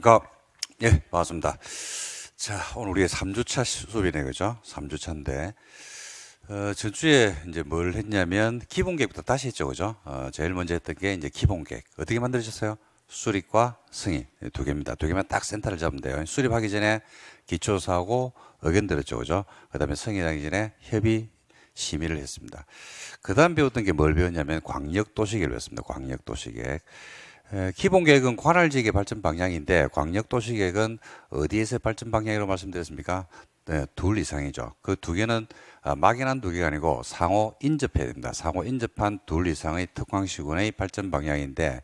그러니까 예, 맞습니다. 자, 오늘 우리의 3주차 수업이네 그죠? 3주차인데 어, 전주에 이제 뭘 했냐면 기본 계획부터 다시 했죠. 그죠? 어, 제일 먼저 했던 게 이제 기본 계획. 어떻게 만드셨어요 수립과 승인 두 개입니다. 두 개만 딱 센터를 잡으면 돼요. 수립하기 전에 기초사고 의견 들었죠. 그죠? 그다음에 승인하기 전에 협의 심의를 했습니다. 그다음 배웠던 게 뭘 배웠냐면 광역 도시계획을 배웠습니다. 광역 도시계획. 예, 기본 계획은 관할지역의 발전 방향인데 광역도시 계획은 어디에서 발전 방향이라고 말씀드렸습니까? 네, 둘 이상이죠. 그 두 개는 아, 막연한 두 개가 아니고 상호 인접해야 됩니다. 상호 인접한 둘 이상의 특광시군의 발전 방향인데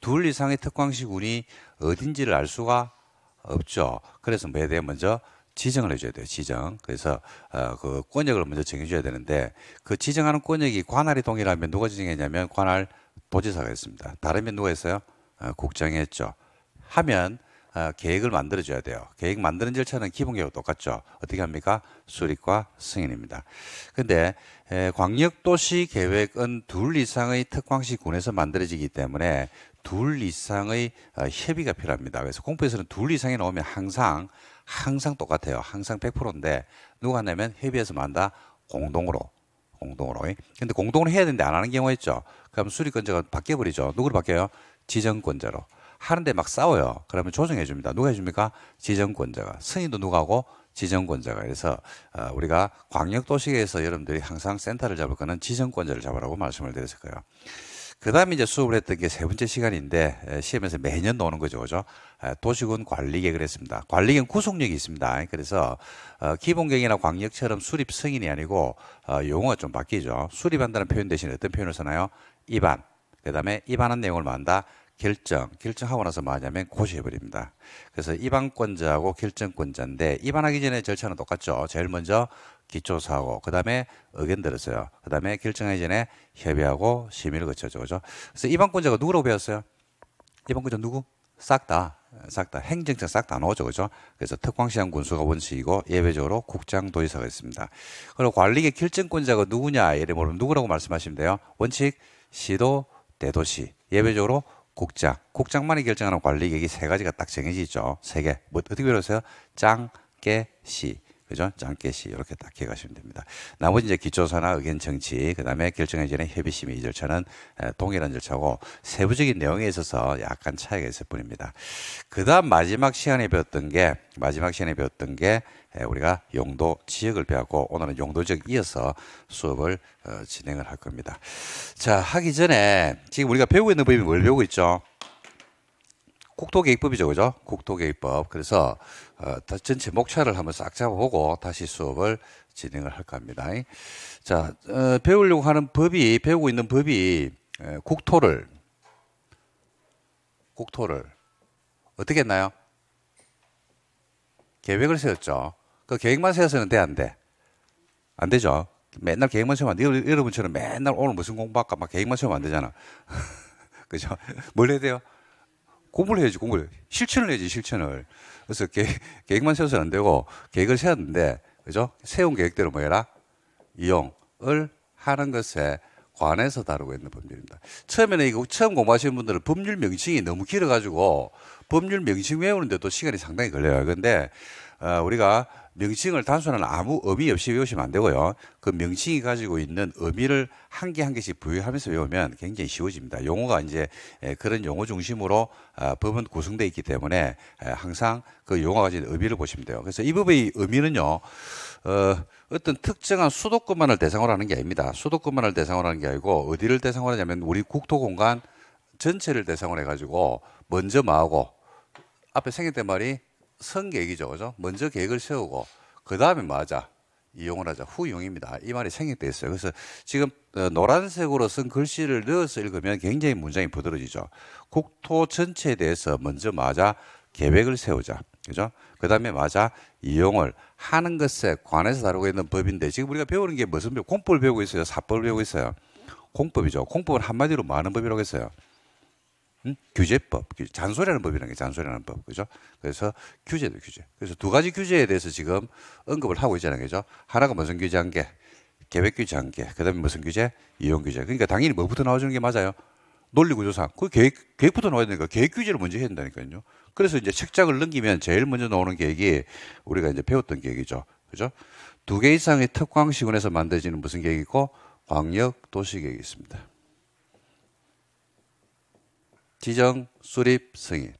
둘 이상의 특광시군이 어딘지를 알 수가 없죠. 그래서 뭐에 대해 먼저 지정을 해줘야 돼요. 지정. 그래서 어, 그 권역을 먼저 정해줘야 되는데 그 지정하는 권역이 관할이 동일하면 누가 지정했냐면 관할 보지사가 했습니다. 다른 면 누가 했어요? 아, 국장이 했죠. 하면 아, 계획을 만들어줘야 돼요. 계획 만드는 절차는 기본 계획 똑같죠. 어떻게 합니까? 수립과 승인입니다. 근데 광역도시 계획은 둘 이상의 특광시 군에서 만들어지기 때문에 둘 이상의 어, 협의가 필요합니다. 그래서 공포에서는 둘 이상이 나오면 항상 항상 똑같아요. 항상 100%인데 누가 하면 협의해서 만다 공동으로 공동으로. 근데 공동으로 해야 되는데 안 하는 경우가 있죠. 그럼 수리권자가 바뀌어 버리죠. 누구로 바뀌어요? 지정권자로. 하는데 막 싸워요. 그러면 조정해 줍니다. 누가 해줍니까? 지정권자가. 승인도 누가 하고? 지정권자가. 그래서 어, 우리가 광역도시에서 여러분들이 항상 센터를 잡을 거는 지정권자를 잡으라고 말씀을 드렸을 거예요. 그다음에 이제 수업을 했던 게 세 번째 시간인데 시험에서 매년 나오는 거죠, 그죠? 도시군 관리계 획을했습니다 관리계는 구속력이 있습니다. 그래서 어, 기본계획이나 광역처럼 수립 승인이 아니고 어, 용어가 좀 바뀌죠. 수립한다는 표현 대신에 어떤 표현을 쓰나요? 입안. 그다음에 입안한 내용을 만다. 결정, 결정하고 나서 뭐 하냐면 고시해버립니다. 그래서 입안권자하고 결정권자인데 입안하기 전에 절차는 똑같죠. 제일 먼저 기초사고, 그 다음에 의견 들었어요. 그 다음에 결정하기 전에 협의하고 심의를 거쳐죠 그죠? 그래서 이방권자가 누구로 배웠어요? 이방권자 누구? 싹 다, 싹 다, 행정청 싹다 나오죠. 그죠? 그래서 특광시장 군수가 원칙이고 예외적으로 국장도의사가 있습니다. 그리고 관리의 결정권자가 누구냐, 예를 모르면 누구라고 말씀하시면 돼요? 원칙, 시도, 대도시, 예외적으로 국장. 국장만이 결정하는 관리객이 세 가지가 딱 정해지죠. 세 개. 뭐, 어떻게 배우세요 짱, 깨, 시. 그죠? 짱깨시 이렇게 딱 기억하시면 됩니다. 나머지 이제 기초사나 의견 정치, 그 다음에 결정에 전에 협의심의 이 절차는 동일한 절차고 세부적인 내용에 있어서 약간 차이가 있을 뿐입니다. 그 다음 마지막 시간에 배웠던 게, 마지막 시간에 배웠던 게 우리가 용도 지역을 배웠고 오늘은 용도 지역 이어서 수업을 어, 진행을 할 겁니다. 자, 하기 전에 지금 우리가 배우고 있는 법이 뭘 배우고 있죠? 국토계획법이죠, 그죠? 국토계획법. 그래서 어, 전체 목차를 한번 싹 잡아보고 다시 수업을 진행을 할까 합니다. 자, 어, 배우려고 하는 법이, 배우고 있는 법이 에, 국토를, 국토를 어떻게 했나요? 계획을 세웠죠. 그 계획만 세워서는 돼, 안 돼? 안 되죠. 맨날 계획만 세우면 안 돼. 여러분처럼 맨날 오늘 무슨 공부할까 막 계획만 세우면 안 되잖아. 그죠? 뭘 해야 돼요? 공부를 해야지, 공부를. 실천을 해야지, 실천을. 그래서 계획, 만 세워서는 안 되고 계획을 세웠는데 그죠? 세운 계획대로 뭐 해라? 이용을 하는 것에 관해서 다루고 있는 법률입니다. 처음에는 이거 처음 공부하시는 분들은 법률 명칭이 너무 길어가지고 법률 명칭 외우는데도 시간이 상당히 걸려요. 근데 어, 우리가 명칭을 단순한 아무 의미 없이 외우시면 안 되고요. 그 명칭이 가지고 있는 의미를 한 개한 한 개씩 부여하면서 외우면 굉장히 쉬워집니다. 용어가 이제 그런 용어 중심으로 아, 법은 구성되어 있기 때문에 항상 그 용어가 가진 의미를 보시면 돼요. 그래서 이 법의 의미는요, 어, 어떤 특정한 수도권만을 대상으로 하는 게 아닙니다. 수도권만을 대상으로 하는 게 아니고 어디를 대상으로 하냐면 우리 국토 공간 전체를 대상으로 해가지고 먼저 마하고 앞에 생긴던 말이 선계획이죠. 그죠? 먼저 계획을 세우고 그 다음에 맞아. 이용을 하자. 후용입니다. 이 말이 생략돼 있어요. 그래서 지금 어, 노란색으로 쓴 글씨를 넣어서 읽으면 굉장히 문장이 부드러지죠. 워 국토 전체에 대해서 먼저 맞아 계획을 세우자. 그죠? 그 다음에 맞아 이용을 하는 것에 관해서 다루고 있는 법인데 지금 우리가 배우는 게 무슨 법? 공법을 배우고 있어요. 사법을 배우고 있어요. 공법이죠. 공법은 한마디로 많은 법이라고 했어요. 규제법, 잔소리하는 법이라는 게 잔소리하는 법, 그죠? 그래서 규제도 규제. 그래서 두 가지 규제에 대해서 지금 언급을 하고 있잖아요, 그죠? 하나가 무슨 규제한 개, 계획 규제한 개, 그다음에 무슨 규제? 이용 규제. 그러니까 당연히 뭐부터 나와주는 게 맞아요? 논리구조상 그 계획, 계획부터 나와야 되니까 계획 규제를 먼저 해야 된다니까요. 그래서 이제 책장을 넘기면 제일 먼저 나오는 계획이 우리가 이제 배웠던 계획이죠, 그죠? 두 개 이상의 특광시군에서 만들어지는 무슨 계획이고 광역 도시 계획이 있습니다. 지정, 수립, 승인.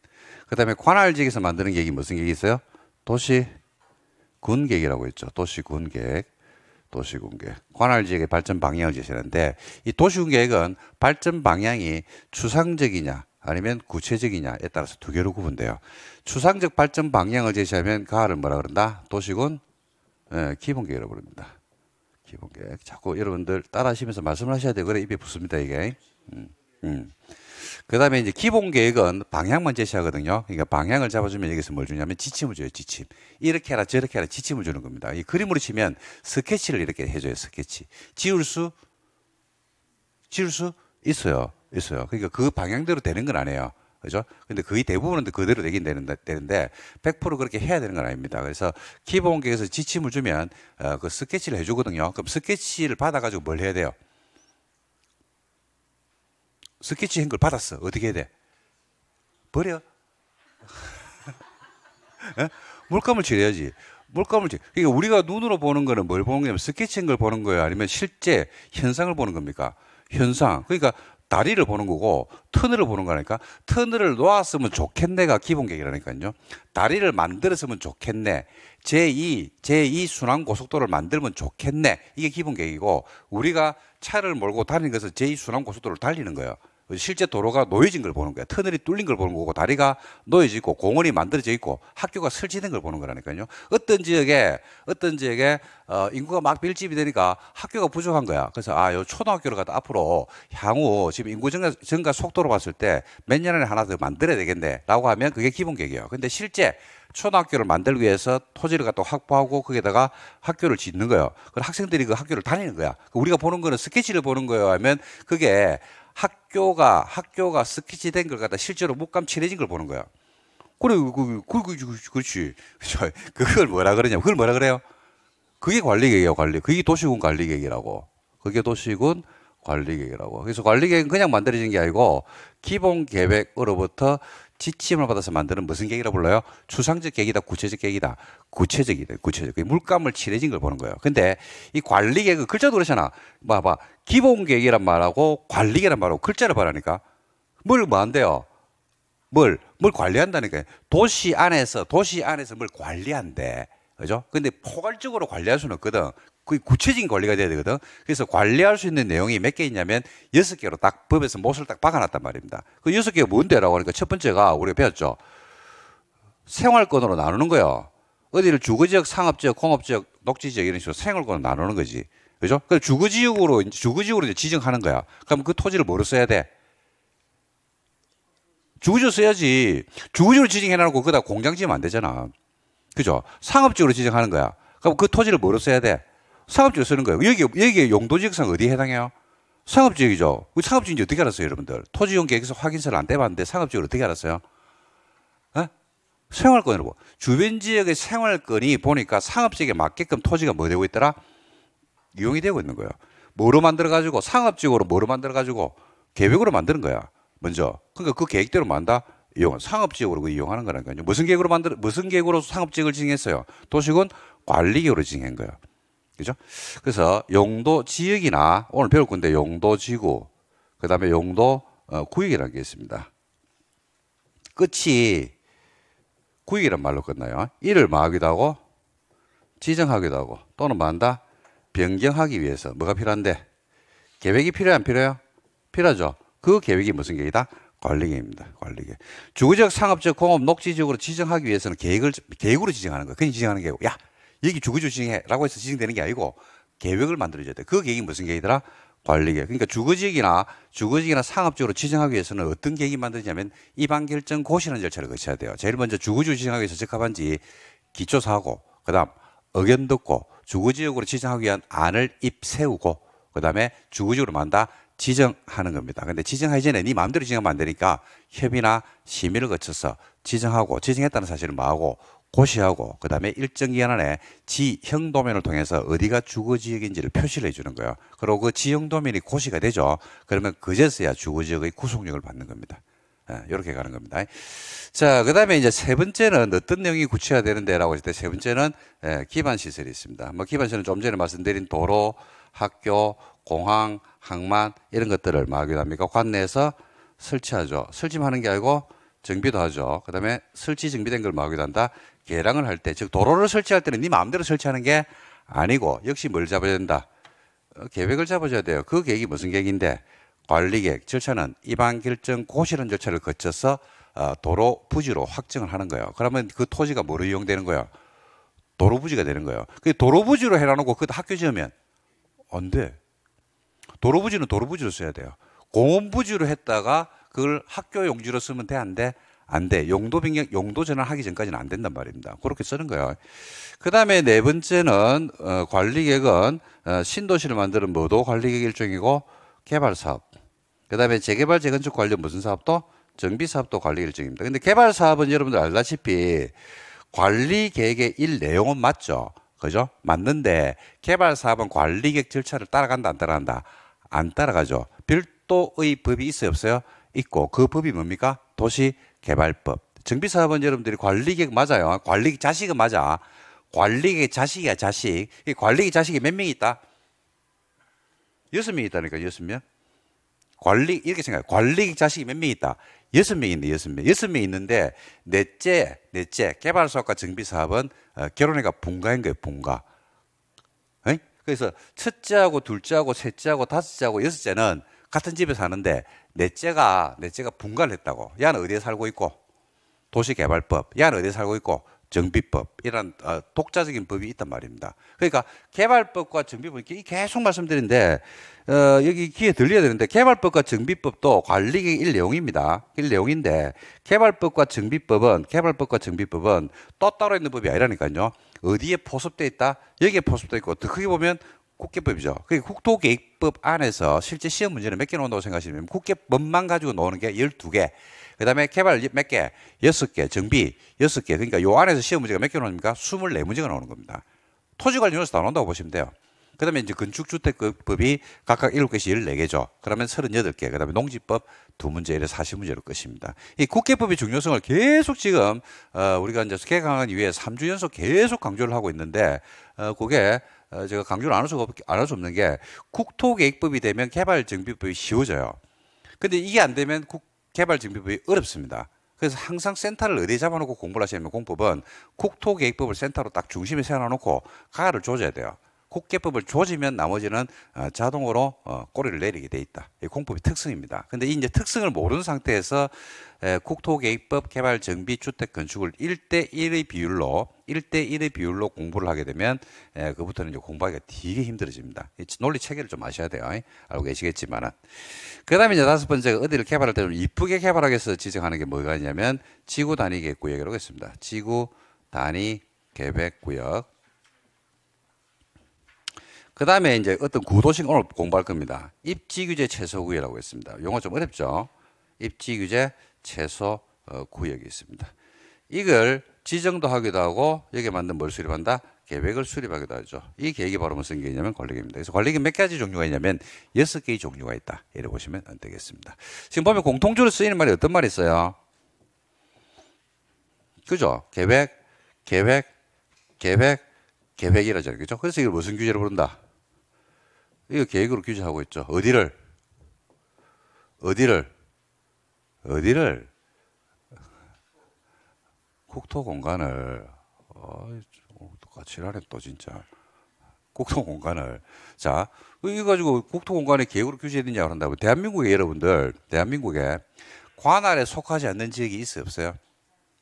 그 다음에 관할지역에서 만드는 계획이 무슨 계획이 있어요? 도시 군 계획이라고 했죠. 도시 군 계획. 도시 군 계획. 관할 지역의 발전 방향을 제시하는데 이 도시 군 계획은 발전 방향이 추상적이냐 아니면 구체적이냐에 따라서 두 개로 구분돼요. 추상적 발전 방향을 제시하면 가을을 그 뭐라 그런다? 도시군 예, 기본 계획이라고 부릅니다. 기본 계획. 자꾸 여러분들 따라 하시면서 말씀을 하셔야 돼요. 그래 입에 붙습니다, 이게. 음. 음. 그 다음에 이제 기본 계획은 방향만 제시하거든요. 그러니까 방향을 잡아주면 여기서 뭘 주냐면 지침을 줘요. 지침. 이렇게 해라, 저렇게 해라, 지침을 주는 겁니다. 이 그림으로 치면 스케치를 이렇게 해줘요. 스케치. 지울 수, 지울 수 있어요. 있어요. 그러니까 그 방향대로 되는 건 아니에요. 그죠? 근데 거의 대부분은 그대로 되긴 되는데, 되는데 100% 그렇게 해야 되는 건 아닙니다. 그래서 기본계에서 지침을 주면 어, 그 스케치를 해주거든요. 그럼 스케치를 받아가지고 뭘 해야 돼요? 스케치 한걸 받았어. 어떻게 해야 돼? 버려. 물감을 칠해야지. 물감을 칠. 그러니까 우리가 눈으로 보는 거는 뭘 보는 거냐면 스케치한 걸 보는 거예요. 아니면 실제 현상을 보는 겁니까? 현상. 그러니까 다리를 보는 거고 터널을 보는 거니까 터널을 놓았으면 좋겠네가 기본 계획이라니까요. 다리를 만들었으면 좋겠네. 제2, 제2 순환 고속도로를 만들면 좋겠네. 이게 기본 계획이고 우리가 차를 몰고 다니는 것은 제2 순환 고속도로를 달리는 거예요. 실제 도로가 놓여진 걸 보는 거야. 터널이 뚫린 걸 보는 거고 다리가 놓여지고 공원이 만들어져 있고 학교가 설치된 걸 보는 거라니까요. 어떤 지역에 어떤 지역에 어, 인구가 막 밀집이 되니까 학교가 부족한 거야. 그래서 아, 요 초등학교를 갖다 앞으로 향후 지금 인구 증가, 증가 속도로 봤을 때 몇 년 안에 하나 더 만들어야 되겠네라고 하면 그게 기본 계획이에요. 근데 실제 초등학교를 만들기 위해서 토지를 갖다 확보하고 거기다가 학교를 짓는 거예요. 그 학생들이 그 학교를 다니는 거야. 그 우리가 보는 거는 스케치를 보는 거예요. 하면 그게 학교가 학교가 스키치된 걸 갖다 실제로 목감 칠해진 걸 보는 거야. 그래, 그, 그, 그, 그렇지. 그, 그걸 뭐라 그러냐? 그걸 뭐라 그래요? 그게 관리계획이에요, 관리. 그게 도시군 관리계획이라고. 그게 도시군 관리계획이라고. 그래서 관리계획은 그냥 만들어진 게 아니고 기본 계획으로부터 지침을 받아서 만드는 무슨 계획이라 불러요? 추상적 계획이다, 구체적 계획이다. 구체적이다, 구체적. 물감을 칠해진 걸 보는 거예요. 근데 이 관리 계획, 그 글자도 그렇잖아. 봐봐. 기본 계획이란 말하고 관리 계획이란 말하고 글자를 바라니까뭘뭐 한대요? 뭘, 뭘 관리한다니까요. 도시 안에서, 도시 안에서 뭘 관리한대. 그죠? 근데 포괄적으로 관리할 수는 없거든. 그게 구체적인 관리가 돼야 되거든. 그래서 관리할 수 있는 내용이 몇 개 있냐면 여섯 개로 딱 법에서 못을 딱 박아놨단 말입니다. 그 여섯 개가 뭔데라고 하니까 첫 번째가 우리가 배웠죠. 생활권으로 나누는 거예요. 어디를 주거지역, 상업지역, 공업지역, 녹지지역 이런 식으로 생활권으로 나누는 거지. 그죠? 그 주거지역으로, 주거지역으로 지정하는 거야. 그럼 그 토지를 뭐로 써야 돼? 주거지로 써야지. 주거지로 지정해놔놓고 그다 공장 지으면 안 되잖아. 그죠? 상업지역으로 지정하는 거야. 그럼 그 토지를 뭐로 써야 돼? 상업지역 쓰는 거예요. 여기, 여기에 용도지역상 어디에 해당해요? 상업지역이죠. 그 상업지역인지 어떻게 알았어요, 여러분들? 토지용 계획서 확인서를 안 떼봤는데 상업지역을 어떻게 알았어요? 에? 예? 생활권으로. 주변 지역의 생활권이 보니까 상업지역에 맞게끔 토지가 뭐 되고 있더라? 이용이 되고 있는 거예요. 뭐로 만들어가지고, 상업지역으로 뭐로 만들어가지고, 계획으로 만드는 거야. 먼저. 그러니까 그 계획대로 만다? 이용, 상업지역으로 그 이용하는 거라니까요. 무슨 계획으로 만들, 무슨 계획으로 상업지역을 진행했어요? 도시군 관리계획으로 진행한 거예요. 그죠? 그래서 용도 지역이나 오늘 배울 건데 용도 지구, 그 다음에 용도 어, 구역이라는 게 있습니다. 끝이 구역이란 말로 끝나요. 이를 마하기도 하고 지정하기도 하고 또는 만다 변경하기 위해서 뭐가 필요한데 계획이 필요해 안 필요해요? 필요하죠. 그 계획이 무슨 계획이다? 관리계입니다. 관리계. 주거적, 상업적, 공업, 녹지적으로 지정하기 위해서는 계획을 계획으로 지정하는 거예요. 그냥 지정하는 게 아니고 야 여기 주거지정이라고 해서 지정되는 게 아니고 계획을 만들어줘야 돼. 그 계획이 무슨 계획이더라? 관리계획. 그러니까 주거지역이나 주거지역이나 상업적으로 지정하기 위해서는 어떤 계획이 만들어지냐면 입안결정 고시는 절차를 거쳐야 돼요. 제일 먼저 주거지역 지정하기 위해서 적합한지 기초사하고 그다음 의견 듣고 주거지역으로 지정하기 위한 안을 입 세우고 그다음에 주거지역으로 만다 지정하는 겁니다. 근데 지정하기 전에 네 마음대로 지정하면 안 되니까 협의나 심의를 거쳐서 지정하고 지정했다는 사실을 말하고 고시하고 그다음에 일정 기간 안에 지형 도면을 통해서 어디가 주거 지역인지를 표시를 해주는 거예요. 그리고 그 지형 도면이 고시가 되죠. 그러면 그제서야 주거 지역의 구속력을 받는 겁니다. 이렇게 예, 가는 겁니다. 자, 그 다음에 이제 세 번째는 어떤 내용이 구체화되는데라고 했을 때 세 번째는 예, 기반 시설이 있습니다. 뭐 기반 시설은 좀 전에 말씀드린 도로, 학교, 공항, 항만 이런 것들을 막하기 뭐 합니까? 관내에서 설치하죠. 설치하는 게 아니고 정비도 하죠. 그 다음에 설치 정비된 걸막하기 뭐 한다. 계량을할 때, 즉 도로를 설치할 때는 네 마음대로 설치하는 게 아니고 역시 뭘 잡아야 된다. 어, 계획을 잡아줘야 돼요. 그 계획이 무슨 계획인데 관리계획 절차는 입안 결정 고시란 절차를 거쳐서 어, 도로 부지로 확정을 하는 거예요. 그러면 그 토지가 뭐로 이용되는 거예요? 도로 부지가 되는 거예요. 그 도로 부지로 해놔놓고 그 학교 지으면 안 돼. 도로 부지는 도로 부지로 써야 돼요. 공원 부지로 했다가 그걸 학교 용지로 쓰면 돼 안 돼? 안 돼. 용도 변경, 용도 전환하기 전까지는 안 된단 말입니다. 그렇게 쓰는 거예요. 그 다음에 네 번째는 어, 관리객은 어, 신도시를 만드는 모도 관리객 일종이고 개발 사업. 그 다음에 재개발 재건축 관련 무슨 사업도 정비 사업도 관리 일종입니다. 근데 개발 사업은 여러분들 알다시피 관리 계획의 일 내용은 맞죠. 그죠? 맞는데 개발 사업은 관리 계획 절차를 따라간다 안 따라간다 안 따라가죠. 별도의 법이 있어요 없어요? 있고 그 법이 뭡니까? 도시 개발법. 정비사업은 여러분들이 관리객 맞아요. 관리객 자식은 맞아. 관리객 자식이야, 자식. 관리객 자식이 몇 명 있다? 여섯 명 있다니까, 여섯 명. 관리, 이렇게 생각해. 관리객 자식이 몇 명 있다? 여섯 명 있네, 여섯 명. 여섯 명 있는데, 넷째, 넷째, 개발사업과 정비사업은 어, 결혼해가 분가인 거예요, 분가. 그래서 첫째하고 둘째하고 셋째하고 다섯째하고 여섯째는 같은 집에 사는데 넷째가 넷째가 분가를 했다고. 야는 어디에 살고 있고 도시개발법, 야는 어디에 살고 있고 정비법 이런 어, 독자적인 법이 있단 말입니다. 그러니까 개발법과 정비법 이 계속 말씀드린데 어, 여기 귀에 들려야 되는데 개발법과 정비법도 관리의 일내용입니다. 일내용인데 개발법과 정비법은 개발법과 정비법은 또 따로 있는 법이 아니라니까요. 어디에 포섭돼 있다? 여기에 포섭되어 있고 더크게 보면 국계법이죠그 국토계획법 안에서 실제 시험 문제는 몇 개 나온다고 생각하시면 국계법만 가지고 나오는 게 12개. 그다음에 개발 몇 개? 6개. 정비 6개. 그러니까 요 안에서 시험 문제가 몇 개 나옵니까? 24문제가 나오는 겁니다. 토지 관리원에서다 나온다고 보시면 돼요. 그다음에 이제 건축주택법이 각각 7개씩 14개죠. 그러면 38개. 그다음에 농지법 두문제 이래 40문제로 끝입니다. 이국계법의 중요성을 계속 지금 어 우리가 이제 개강하기 위해 3주 연속 계속 강조를 하고 있는데 어 그게 어, 제가 강조를 안 할 수가 없, 안할 수 없는 게 국토계획법이 되면 개발정비법이 쉬워져요. 근데 이게 안 되면 국, 개발정비법이 어렵습니다. 그래서 항상 센터를 어디에 잡아놓고 공부를 하시면 공법은 국토계획법을 센터로 딱 중심에 세워놓고 가를 조져야 돼요. 국계법을 조지면 나머지는 어, 자동으로 어, 꼬리를 내리게 돼 있다. 이 공법의 특성입니다. 근데 이제 특성을 모르는 상태에서 국토계획법 개발 정비 주택 건축을 1대1의 비율로 1대1의 비율로 공부를 하게 되면 그부터는 이제 공부하기가 되게 힘들어집니다. 논리 체계를 좀 아셔야 돼요. 예? 알고 계시겠지만은. 그 다음에 이제 다섯 번째가 어디를 개발할 때는 이쁘게 개발하기 위해서 지정하는 게 뭐가 있냐면 지구 단위 계획 구역이라고 했습니다. 지구 단위 계획 구역. 그 다음에 이제 어떤 구도식 오늘 공부할 겁니다. 입지규제 최소 구역이라고 있습니다. 용어 좀 어렵죠? 입지규제 최소 구역이 있습니다. 이걸 지정도 하기도 하고 여기에 맞는 뭘 수립한다? 계획을 수립하기도 하죠. 이 계획이 바로 무슨 계획이냐면 권리계입니다. 그래서 권리계몇 가지 종류가 있냐면 여섯 개의 종류가 있다. 이래 보시면 안 되겠습니다. 지금 보면 공통적으로 쓰이는 말이 어떤 말이 있어요? 그죠? 계획, 계획, 계획, 계획이라잖 그죠? 그래서 이걸 무슨 규제로 부른다? 이거 계획으로 규제하고 있죠. 어디를? 어디를? 어디를? 국토 공간을 아이, 똑같이하네또 진짜 국토 공간을 자 이거 가지고 국토 공간의 계획으로 규제했느냐 그런다고 대한민국에 여러분들 대한민국에 관할에 속하지 않는 지역이 있어요 없어요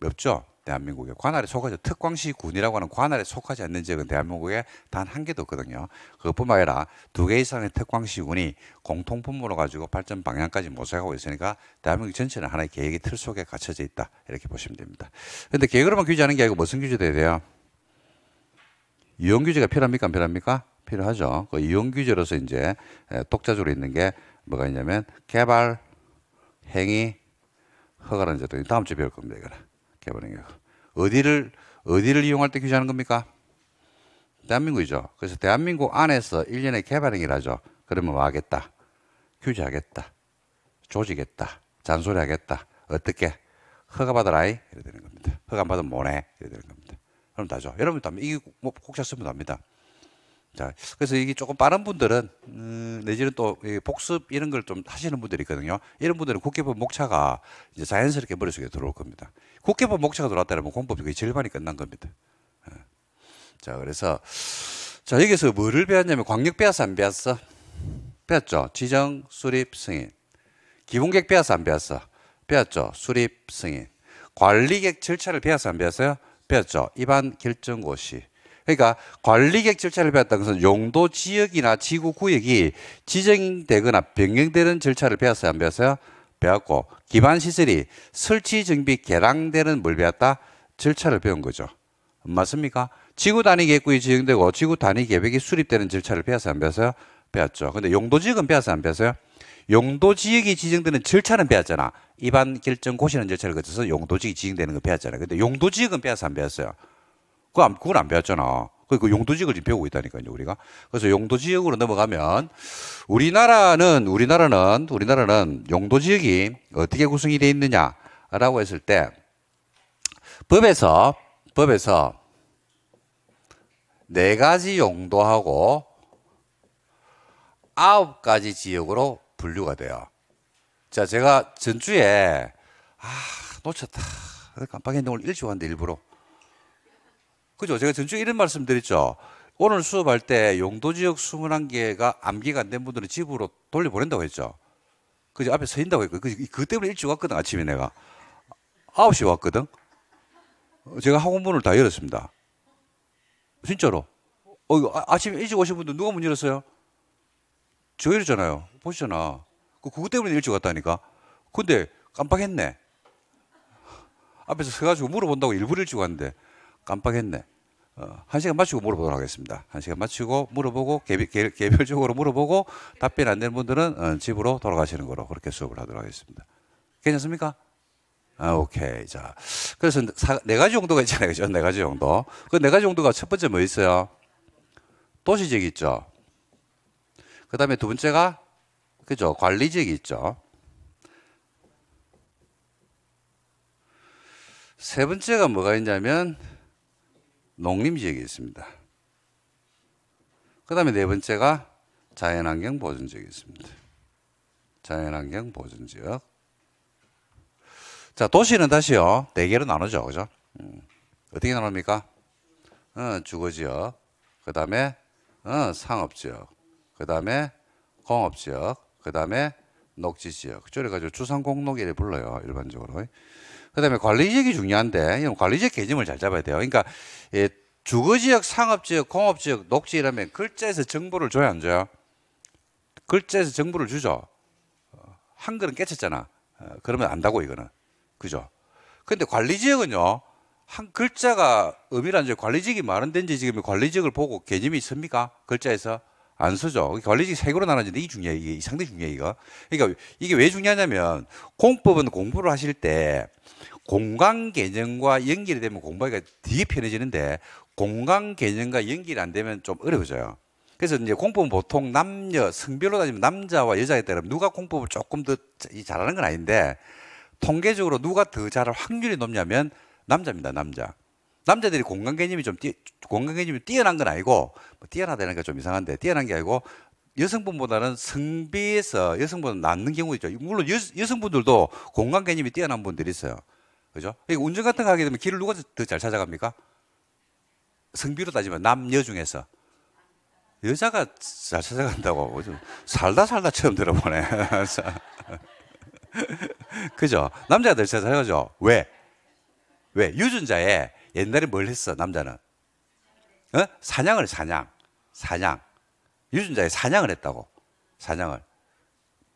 없죠 대한민국에 관할에 속하지 특광시 군이라고 하는 관할에 속하지 않는 지역은 대한민국에 단 한 개도 없거든요. 그것뿐만 아니라 두 개 이상의 특광시 군이 공통 분모로 가지고 발전 방향까지 모색하고 있으니까 대한민국 전체는 하나의 계획의 틀 속에 갖춰져 있다 이렇게 보시면 됩니다. 그런데 계획으로만 규제하는 게 아니고 무슨 규제돼야 돼요? 이용 규제가 필요합니까? 안 필요합니까? 필요하죠. 그 이용 규제로서 이제 독자적으로 있는 게 뭐가 있냐면 개발, 행위, 허가라는 제도. 다음 주에 배울 겁니다. 이거는 개발 행위. 어디를 어디를 이용할 때 규제하는 겁니까? 대한민국이죠. 그래서 대한민국 안에서 일련의 개발행위를 하죠. 그러면 뭐 하겠다? 규제하겠다. 조직했다 잔소리하겠다. 어떻게? 허가받으라이? 이래 되는 겁니다. 허가 받으면 뭐네? 이래 되는 겁니다. 그럼 다죠. 여러분도 이게 혹시 쓰면 답니다. 자, 그래서 이게 조금 빠른 분들은 음, 내지는 또 복습 이런 걸 좀 하시는 분들이 있거든요. 이런 분들은 국회법 목차가 이제 자연스럽게 머릿속에 들어올 겁니다. 국회법 목차가 들어왔다면 공법이 거의 절반이 끝난 겁니다. 예. 자, 그래서 자, 여기서 뭐를 배웠냐면 광역 배웠어 안 배웠어? 배웠죠. 지정, 수립, 승인. 기본객 배웠어 안 배웠어? 배웠죠. 수립, 승인. 관리객 절차를 배웠어 안 배웠어요? 배웠죠. 입안 결정고시. 그러니까 관리객 절차를 배웠다는 것은 용도 지역이나 지구 구역이 지정되거나 변경되는 절차를 배웠어요, 안 배웠어요? 배웠고 기반 시설이 설치 정비 개량되는 뭘 배웠다? 절차를 배운 거죠. 맞습니까? 지구 단위 계획이 지정되고 지구 단위 계획이 수립되는 절차를 배웠어요, 안 배웠어요? 배웠죠. 근데 용도 지역은 배웠어요, 안 배웠어요? 용도 지역이 지정되는 절차는 배웠잖아. 입안 결정 고시는 절차를 거쳐서 용도 지역이 지정되는 거 배웠잖아. 근데 용도 지역은 배웠어, 요안 배웠어요? 그거 안, 그걸 안 배웠잖아. 그 네. 용도 지역을 지금 배우고 있다니까요, 우리가. 그래서 용도 지역으로 넘어가면 우리나라는, 우리나라는, 우리나라는 용도 지역이 어떻게 구성이 되어 있느냐라고 했을 때 법에서, 법에서 네 가지 용도하고 아홉 가지 지역으로 분류가 돼요. 자, 제가 전주에, 아, 놓쳤다. 깜빡했는데 오늘 일찍 왔는데 일부러. 그죠? 제가 전주에 이런 말씀 드렸죠. 오늘 수업할 때 용도 지역 21개가 암기가 안 된 분들은 집으로 돌려보낸다고 했죠. 그죠? 앞에 서 있다고 했고, 그, 그 때문에 일찍 왔거든, 아침에 내가. 9시에 왔거든. 제가 학원문을 다 열었습니다. 진짜로. 어, 아, 아침에 일찍 오신 분들 누가 문 열었어요? 저 열었잖아요. 보시잖아. 그, 그것 때문에 일찍 왔다니까. 근데 깜빡했네. 앞에서 서가지고 물어본다고 일부러 일찍 왔는데. 깜빡했네. 어, 한 시간 마치고 물어보도록 하겠습니다. 한 시간 마치고 물어보고 개별, 개별 적으로 물어보고 답변 안 되는 분들은 어, 집으로 돌아가시는 거로 그렇게 수업을 하도록 하겠습니다. 괜찮습니까? 아, 오케이. 자, 그래서 사, 네 가지 정도가 있잖아요, 그죠? 네 가지 정도. 그 네 가지 정도가 첫 번째 뭐 있어요? 도시적 있죠. 그 다음에 두 번째가 그죠? 관리직이 있죠. 세 번째가 뭐가 있냐면 농림 지역에 있습니다. 그 다음에 네 번째가 자연환경 보존 지역이 있습니다. 자연환경 보존 지역. 자, 도시는 다시요. 네 개로 나누죠. 그죠? 음. 어떻게 나눕니까? 어, 주거 지역. 그 다음에 어, 상업 지역. 그 다음에 공업 지역. 그 다음에 녹지 지역. 줄여가지고 주상공록이라 불러요. 일반적으로. 그다음에 관리지역이 중요한데 이런 관리지역 개념을 잘 잡아야 돼요. 그러니까 예, 주거지역, 상업지역, 공업지역, 녹지라면 이 글자에서 정보를 줘야 안 줘요? 글자에서 정보를 주죠. 어, 한글은 깨쳤잖아. 어, 그러면 안다고 이거는. 그죠? 근데 관리지역은요. 한 글자가 의미를 안 줘요. 관리지역이 마련된지 지금 관리지역을 보고 개념이 있습니까? 글자에서 안 쓰죠. 관리지역이 세개로 나눠지는데 이 중요해. 이게 상당히 중요해, 이거. 그러니까 이게 왜 중요하냐면 공법은 공부를 하실 때 공간 개념과 연결이 되면 공부하기가 되게 편해지는데 공간 개념과 연결이 안 되면 좀 어려워져요. 그래서 이제 공법은 보통 남녀 성별로 따지면 남자와 여자에 따라 누가 공법을 조금 더 잘하는 건 아닌데 통계적으로 누가 더 잘할 확률이 높냐면 남자입니다. 남자. 남자들이 공간 개념이 좀 뛰, 공간 개념이 뛰어난 건 아니고 뭐 뛰어나다는 게 좀 이상한데 뛰어난 게 아니고 여성분보다는 성비에서 여성보다 낫는 경우 있죠. 물론 여, 여성분들도 공간 개념이 뛰어난 분들이 있어요. 그죠? 그러니까 운전 같은 거 하게 되면 길을 누가 더 잘 찾아갑니까? 성비로 따지면 남녀 중에서 여자가 잘 찾아간다고 살다 살다 처음 들어보네. 그죠? 남자가 더 잘 찾아가죠. 왜? 왜 유전자에 옛날에 뭘 했어 남자는? 어? 사냥을 사냥, 사냥. 유전자에 사냥을 했다고 사냥을.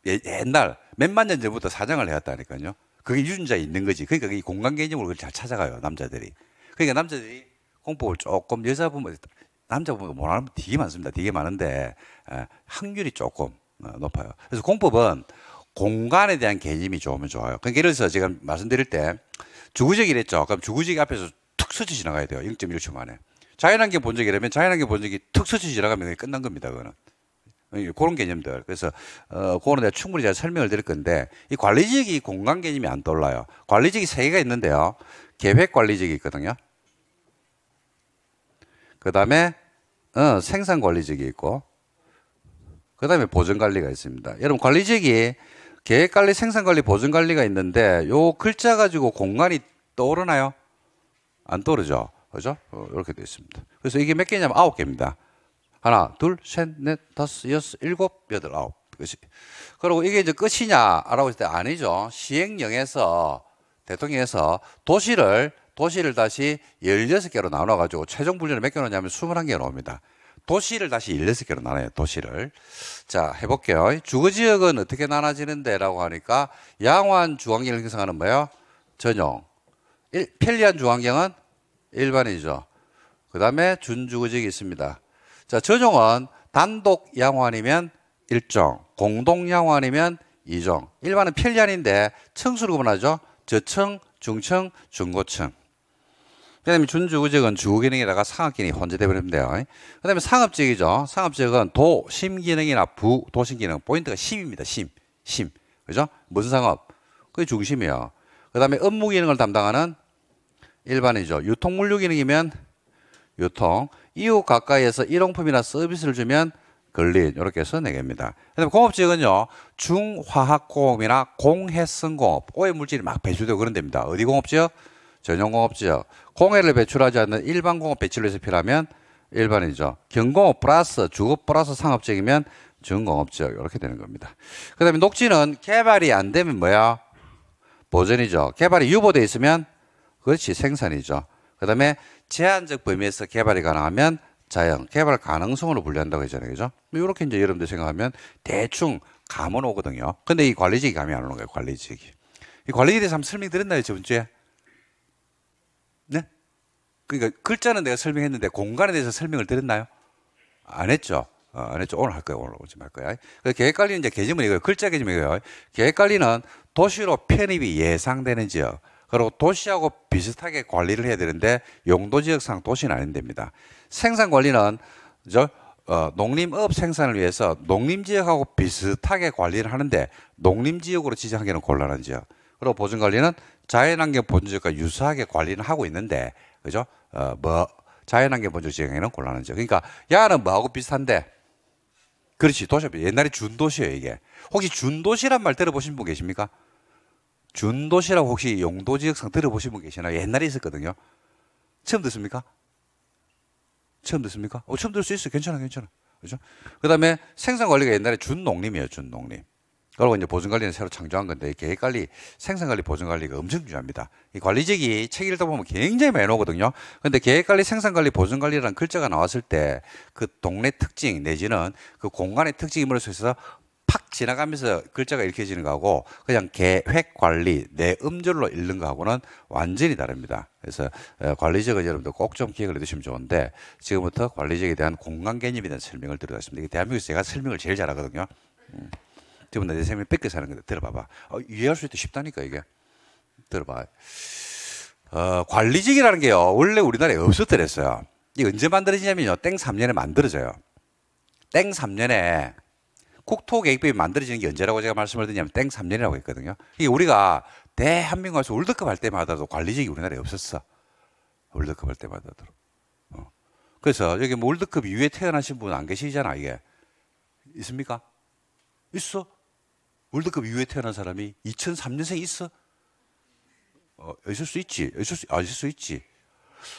옛날 몇 만 년 전부터 사냥을 해왔다니까요. 그게 유전자에 있는 거지. 그러니까 이 공간 개념으로 그걸 잘 찾아가요, 남자들이. 그러니까 남자들이 공법을 조금 여자분들, 남자분뭐라하는분 되게 많습니다. 되게 많은데, 예, 확률이 조금 어, 높아요. 그래서 공법은 공간에 대한 개념이 좋으면 좋아요. 그러니까 예를 들어서 제가 말씀드릴 때, 주구적이랬죠. 그럼 주구적 앞에서 툭 스쳐 지나가야 돼요. 0.1초 만에. 자연환경 본 적이라면 자연환경 본 적이 툭 스쳐 지나가면 끝난 겁니다. 그거는. 어, 그런 개념들. 그래서 어, 그거는 내가 충분히 제가 설명을 드릴 건데 이 관리 직이 공간 개념이 안 떠올라요. 관리 직이세 개가 있는데요. 계획 관리 직이 있거든요. 그다음에 어, 생산 관리 직이 있고 그다음에 보존 관리가 있습니다. 여러분 관리 직이 계획 관리, 생산 관리, 보존 관리가 있는데 요 글자 가지고 공간이 떠오르나요? 안 떠오르죠. 그죠? 어, 이렇게 되어 있습니다. 그래서 이게 몇 개냐면 아홉 개입니다. 하나, 둘, 셋, 넷, 다섯, 여섯, 일곱, 여덟, 아홉. 그것이. 그리고 이게 이제 끝이냐라고 했을 때 아니죠. 시행령에서 대통령에서 도시를 도시를 다시 16개로 나눠 가지고 최종 분류를 몇 개로 냐면 21개 로옵니다 도시를 다시 16개로 나눠요, 도시를. 자, 해볼게요. 주거지역은 어떻게 나눠지는데? 라고 하니까, 양호한 주환경을 형성하는 뭐예요? 전용. 일, 편리한 주환경은 일반이죠. 그 다음에 준주거지역이 있습니다. 자, 조정은 단독 양환이면 1종, 공동 양환이면 2종. 일반은 편리한인데 층수로 구분하죠. 저층, 중층, 중고층. 그 다음에 준주구직은 주구기능에다가 상업기능이 혼재되 버립니다그 다음에 상업직이죠. 상업직은 도, 심기능이나 부, 도심기능. 포인트가 심입니다. 심, 심. 그죠? 문상업. 그게 중심이에요. 그 다음에 업무기능을 담당하는 일반이죠. 유통물류기능이면 유통. 이웃 가까이에서 일용품이나 서비스를 주면 근린 이렇게 해서 네개니다 그다음 공업지역은요 중화학공업이나 공해성공업 오해물질이 막 배출되고 그런 데입니다. 어디 공업지역? 전용공업지역. 공해를 배출하지 않는 일반 공업 배출로 해서 필요하면 일반이죠. 경공업 플러스 주거 플러스 상업지역이면 준공업지역 이렇게 되는 겁니다. 그다음에 녹지는 개발이 안 되면 뭐야? 보존이죠. 개발이 유보돼 있으면 그렇지 생산이죠. 그다음에 제한적 범위에서 개발이 가능하면 자연, 개발 가능성으로 분류한다고 했잖아요. 그죠? 이렇게 뭐 이제 여러분들 생각하면 대충 감은 오거든요. 근데 이 관리직이 감이 안 오는 거예요. 관리직이. 이관리에 대해서 한번 설명드렸나요? 저번 주에? 네? 그러니까 글자는 내가 설명했는데 공간에 대해서 설명을 드렸나요? 안 했죠. 어, 안 했죠. 오늘 할 거예요. 오늘 오지 말 거야. 예 그 계획 관리는 이제 개념은 이거예요. 글자 개념이에요. 계획 관리는 도시로 편입이 예상되는 지역. 그리고 도시하고 비슷하게 관리를 해야 되는데 용도 지역상 도시는 아닌됩니다. 생산 관리는 저 어, 농림업 생산을 위해서 농림지역하고 비슷하게 관리를 하는데 농림지역으로 지정하기는 곤란한 지역. 그리고 보존관리는 자연환경 보존지역과 유사하게 관리를 하고 있는데, 그죠? 어, 뭐, 자연환경 보존지역에는 곤란한 지역. 그러니까 야는 뭐하고 비슷한데, 그렇지, 도시, 옛날에 준도시예요, 이게. 혹시 준도시란 말 들어보신 분 계십니까? 준도시라고 혹시 용도 지역상 들어보신 분 계시나요? 옛날에 있었거든요. 처음 듣습니까? 처음 듣습니까? 어, 처음 들을 수 있어요. 괜찮아, 괜찮아. 그죠? 그 다음에 생산 관리가 옛날에 준농림이에요, 준농림. 그리고 이제 보증관리는 새로 창조한 건데, 계획관리, 생산관리, 보증관리가 엄청 중요합니다. 이 관리직이 책 읽다 보면 굉장히 많이 나오거든요. 근데 계획관리, 생산관리, 보증관리라는 글자가 나왔을 때 그 동네 특징 내지는 그 공간의 특징임으로써 지나가면서 글자가 읽혀지는 거하고 그냥 계획 관리 내 음절로 읽는 거하고는 완전히 다릅니다. 그래서 어, 관리적은 여러분들 꼭 좀 기억을 해두시면 좋은데 지금부터 관리적에 대한 공간 개념에 대한 설명을 드리겠습니다. 대한민국에서 제가 설명을 제일 잘하거든요. 지금 음. 내 생명을 뺏겨서 하는 건데 들어봐봐. 어, 이해할 수 있다 쉽다니까 이게. 들어봐. 어, 관리직이라는 게요. 원래 우리나라에 없었더랬어요. 이게 언제 만들어지냐면요. 땡 3년에 만들어져요. 땡 3년에 국토 계획법이 만들어지는 게 언제라고 제가 말씀을 드리냐면 땡 3년이라고 했거든요. 이게 우리가 대한민국에서 월드컵 할 때마다도 관리직이 우리나라에 없었어. 월드컵 할 때마다도. 어. 그래서 여기 뭐 월드컵 이후에 태어나신 분 안 계시잖아, 이게. 있습니까? 있어. 월드컵 이후에 태어난 사람이 2003년생 있어? 어, 있을 수 있지. 있을 수, 아, 있을 수 있지.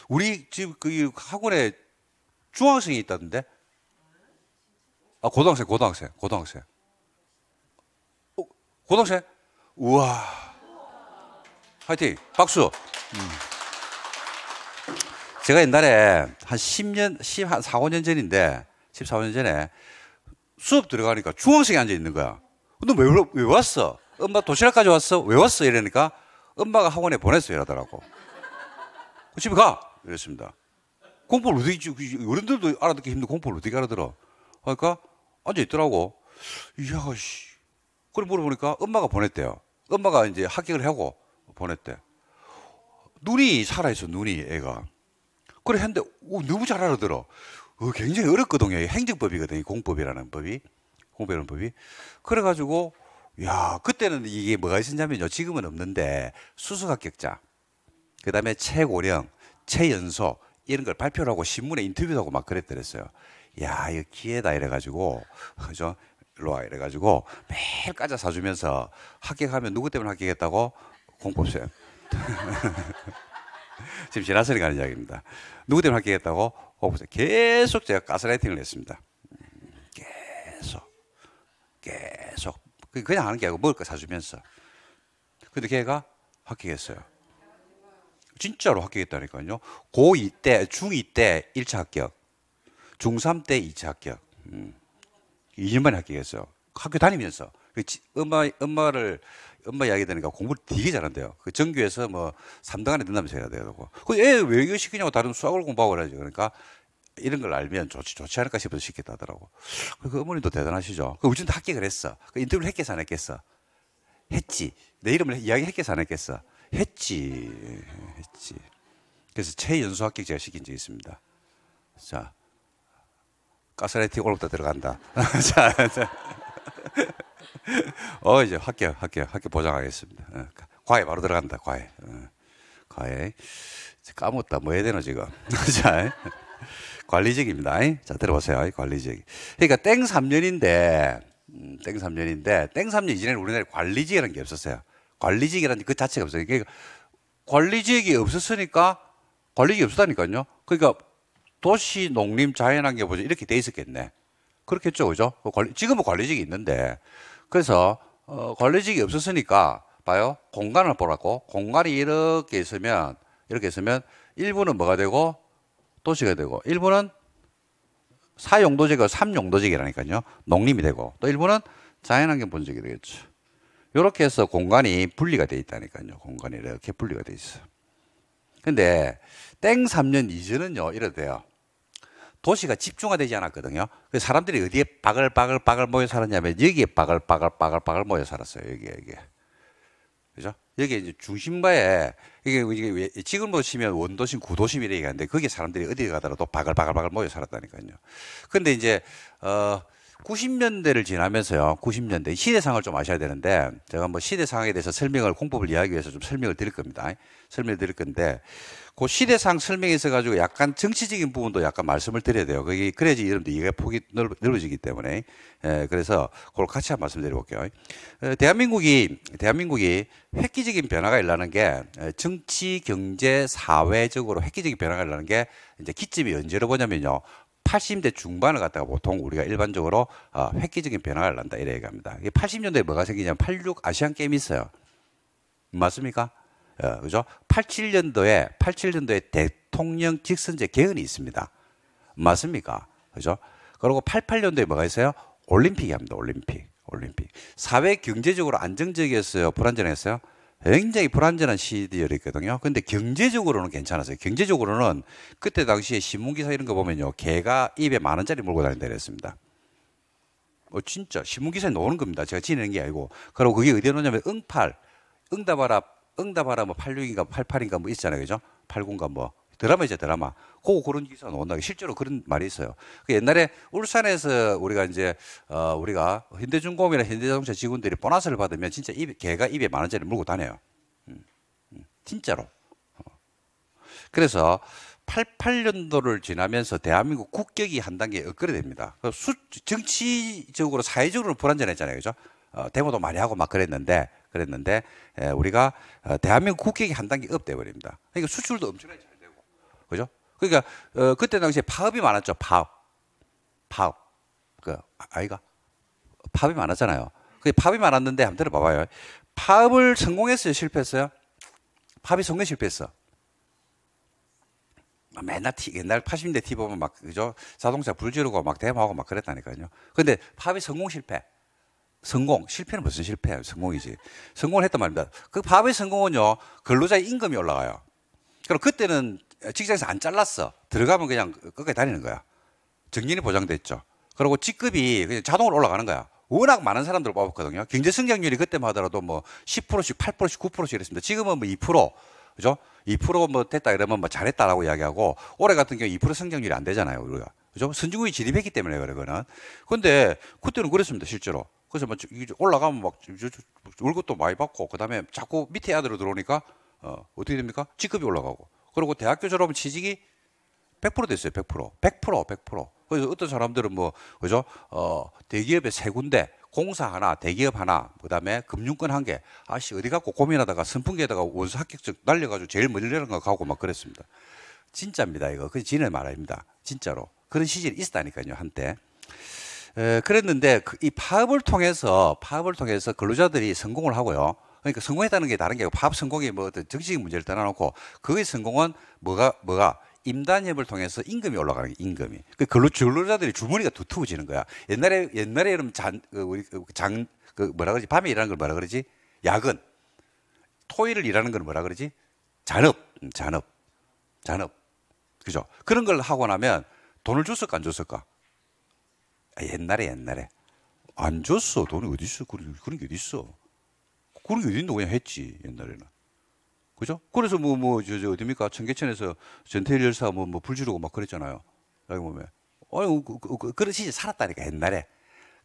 우리 지금 그 학원에 중학생이 있다던데? 아, 고등학생, 고등학생, 고등학생. 어, 고등학생? 우와. 화이팅. 박수. 음. 제가 옛날에 한 10년, 10, 한 4, 5년 전인데, 14, 년 전에 수업 들어가니까 중학생이 앉아 있는 거야. 너왜 왜 왔어? 엄마 도시락까지 왔어? 왜 왔어? 이러니까 엄마가 학원에 보냈어 이러더라고. 집에 가! 이랬습니다. 공포를 어떻게, 어른들도 알아듣기 힘든 공포를 어떻게 알아들어? 그니까 앉아 있더라고. 이야, 씨. 그걸 물어보니까 엄마가 보냈대요. 엄마가 이제 합격을 하고 보냈대. 눈이 살아있어, 눈이 애가. 그래 했는데, 오, 너무 잘 알아들어. 어, 굉장히 어렵거든요. 행정법이거든요. 공법이라는 법이. 공법이라는 법이. 그래가지고, 야 그때는 이게 뭐가 있었냐면요. 지금은 없는데, 수수합격자그 다음에 최고령, 최연소, 이런 걸 발표를 하고 신문에 인터뷰도 하고 막 그랬더랬어요. 야, 이거 기회다 이래가지고, 그죠? 로아 이래가지고 매일 까자 사주면서 합격하면 누구 때문에 합격했다고? 공법쌤. 지금 지나서리 가는 이야기입니다. 누구 때문에 합격했다고? 공법쌤. 계속 제가 가스라이팅을 했습니다. 계속. 계속. 그, 그냥 하는 게 아니고 먹을 거 사주면서. 근데 걔가 합격했어요. 진짜로 합격했다니까요. 고2 때, 중2 때 1차 합격. 중3 때 2차 합격. 음. 2년 만에 합격했어요. 학교 다니면서. 그 엄마, 엄마를, 엄마 이야기 되니까 공부를 되게 잘한대요. 그 전교에서 뭐 3등 안에 든다면서 해야 되고. 그애 외교 시키냐고 다른 수학을 공부하고 그러죠. 그러니까 이런 걸 알면 좋지, 좋지 않을까 싶어서 시켰다 더라고그 그, 어머니도 대단하시죠. 그 우진도 합격을 했어. 그 인터뷰를 했겠어, 안 했겠어? 했지. 내 이름을 이야기 했겠어, 안 했겠어? 했지. 예, 했지. 그래서 최연소 합격 제가 시킨 적이 있습니다. 자. 가스라이팅 오늘부터 들어간다. 자, 자. 어 이제 합격, 합격, 합격 보장하겠습니다. 어, 과외 바로 들어간다. 과외, 어, 과외. 까먹었다. 뭐 해야 되나 지금? 자, 관리직입니다. 자 들어보세요. 관리직. 그러니까 땡 3년인데 음, 땡 3년인데 땡 3년 이전에 우리나라에 관리직이라는 게 없었어요. 관리직이라는 그 자체가 없어요. 그러니까 관리직이 없었으니까 관리직이 없었다니까요. 그러니까 도시 농림 자연환경 보전 이렇게 돼 있었겠네. 그렇겠죠, 그죠? 그 지금은 관리직이 있는데 그래서 어, 관리직이 없었으니까 봐요 공간을 보라고 공간이 이렇게 있으면 이렇게 있으면 일부는 뭐가 되고 도시가 되고 일부는 사용도지가 삼용도지이라니까요 농림이 되고 또 일부는 자연환경 본적이 되겠죠. 요렇게 해서 공간이 분리가 돼 있다니까요. 공간이 이렇게 분리가 돼 있어. 근데 땡 3년 이전은요 이래 돼요. 도시가 집중화되지 않았거든요. 그 사람들이 어디에 바글바글바글 모여 살았냐면 여기에 바글바글바글바글 모여 살았어요. 여기에 여기에. 그죠? 여기 이제 중심가에 이게, 이게 지금 보시면 원도심, 구도심이라 얘기하는데 거기 사람들이 어디 에 가더라도 바글바글바글 모여 살았다니까요. 근데 이제 어 90년대를 지나면서요. 90년대 시대상을 좀 아셔야 되는데 제가 뭐 시대상에 대해서 설명을 공법을 이야기해서좀 설명을 드릴 겁니다. 설명을 드릴 건데 그 시대상 설명에 있어 가지고 약간 정치적인 부분도 약간 말씀을 드려야 돼요. 그게 그래야지 여러분들 이해 폭이 넓, 어지기 때문에 예, 그래서 그걸 같이 한번 말씀드려볼게요. 어, 대한민국이 대한민국이 획기적인 변화가 일어는게 어, 정치, 경제, 사회적으로 획기적인 변화가 일어는게 이제 기점이 언제로 보냐면요. 80대 중반을 갖다가 보통 우리가 일반적으로 어, 획기적인 변화를 난다 이래 얘기합니다. 80년대에 뭐가 생기냐면 86 아시안 게임이 있어요. 맞습니까? 어, 그죠? 87년도에 87년도에 대통령 직선제 개헌이 있습니다. 맞습니까? 그죠? 그리고 88년도에 뭐가 있어요? 올림픽이 합니다. 올림픽. 올림픽. 사회 경제적으로 안정적이었어요. 불안전했어요. 굉장히 불안전한 시절이거든요 근데 경제적으로는 괜찮았어요. 경제적으로는 그때 당시에 신문기사 이런 거 보면요. 개가 입에 만 원짜리 물고 다닌다 그랬습니다. 어, 진짜 신문기사에 나오는 겁니다. 제가 지내는 게 아니고. 그리고 그게 어디에 나냐면 응팔, 응답하라 응답하라 뭐 86인가 88인가 뭐 있잖아요. 그죠? 8 0인가뭐드라마이제 드라마. 고 그런 기사 나온다. 실제로 그런 말이 있어요. 그 옛날에 울산에서 우리가 이제 어 우리가 현대중공업이나 현대자동차 직원들이 보너스를 받으면 진짜 입 개가 입에 만 원짜리 물고 다녀요. 음, 음, 진짜로. 어. 그래서 88년도를 지나면서 대한민국 국격이 한 단계 업그레이드됩니다. 그 수, 정치적으로 사회적으로 불안전했잖아요, 그죠? 어, 데모도 많이 하고 막 그랬는데 그랬는데 예, 우리가 어, 대한민국 국격이 한 단계 업돼 버립니다. 그러니까 수출도 엄청나게 잘 되고, 그죠? 그러니까 어, 그때 당시에 파업이 많았죠. 파업, 파업, 그 아이가 파업이 많았잖아요. 그 파업이 많았는데 한번 들어봐봐요. 파업을 성공했어요, 실패했어요? 파업이 성공 실패했어. 맨날 티, 옛날 80년대 티 보면 막 그죠 자동차 불 지르고 막 대모하고 막 그랬다니까요. 근데 파업이 성공 실패. 성공, 실패는 무슨 실패야? 성공이지. 성공을 했단 말입니다. 그 밥의 성공은요, 근로자의 임금이 올라가요. 그럼 그때는 직장에서 안 잘랐어. 들어가면 그냥 끝까지 다니는 거야. 정년이 보장됐죠. 그리고 직급이 그냥 자동으로 올라가는 거야. 워낙 많은 사람들을 뽑았거든요. 경제 성장률이 그때만 뭐 하더라도 뭐 10%씩, 8%씩, 9%씩 이랬습니다. 지금은 뭐 2%, 그죠? 2%뭐 됐다 이러면 뭐 잘했다라고 이야기하고 올해 같은 경우 2% 성장률이 안 되잖아요, 우리가. 그죠? 선진국이 진입했기 때문에 그래, 그거는. 근데 그때는 그랬습니다, 실제로. 그래서 막 뭐 올라가면 막 월급도 많이 받고 그다음에 자꾸 밑에 아들로 들어오니까 어, 어떻게 됩니까? 직급이 올라가고 그리고 대학교 졸업은 취직이 100% 됐어요. 100% 100% 100% 그래서 어떤 사람들은 뭐 그죠? 어, 대기업의세 군데 공사 하나, 대기업 하나, 그다음에 금융권 한 개. 아씨 어디 갖고 고민하다가 선풍기에다가 원서 합격증 날려가지고 제일 먼리 내려간 가고 막 그랬습니다. 진짜입니다 이거. 그 진의 말입니다. 진짜로 그런 시절이 있었다니까요 한때. 그랬는데 그 이 파업을 통해서 파업을 통해서 근로자들이 성공을 하고요. 그러니까 성공했다는 게 다른 게 아니고 파업 성공이 뭐 어떤 정치적인 문제를 떠나놓고 그의 성공은 뭐가 뭐가 임단협을 통해서 임금이 올라가는 게 임금이. 그 근로, 근로자들이 주머니가 두터워지는 거야. 옛날에 옛날에 이러면 잔 그 우리 장그 그 뭐라 그러지 밤에 일하는 걸 뭐라 그러지 야근. 토일을 일하는 걸 뭐라 그러지 잔업 음, 잔업 잔업 그죠? 그런 걸 하고 나면 돈을 줬을까 안 줬을까? 아, 옛날에 옛날에 안 줬어. 돈이 어디 있어? 그런, 그런 게 어디 있어? 그런 게 어디 있는 그냥 했지 옛날에는. 그죠? 그래서 뭐 뭐 저 저, 어딥니까 청계천에서 전태일 열사 뭐, 뭐 불지르고 막 그랬잖아요. 자기 보에어니 그, 그, 그, 그런 시절 살았다니까 옛날에.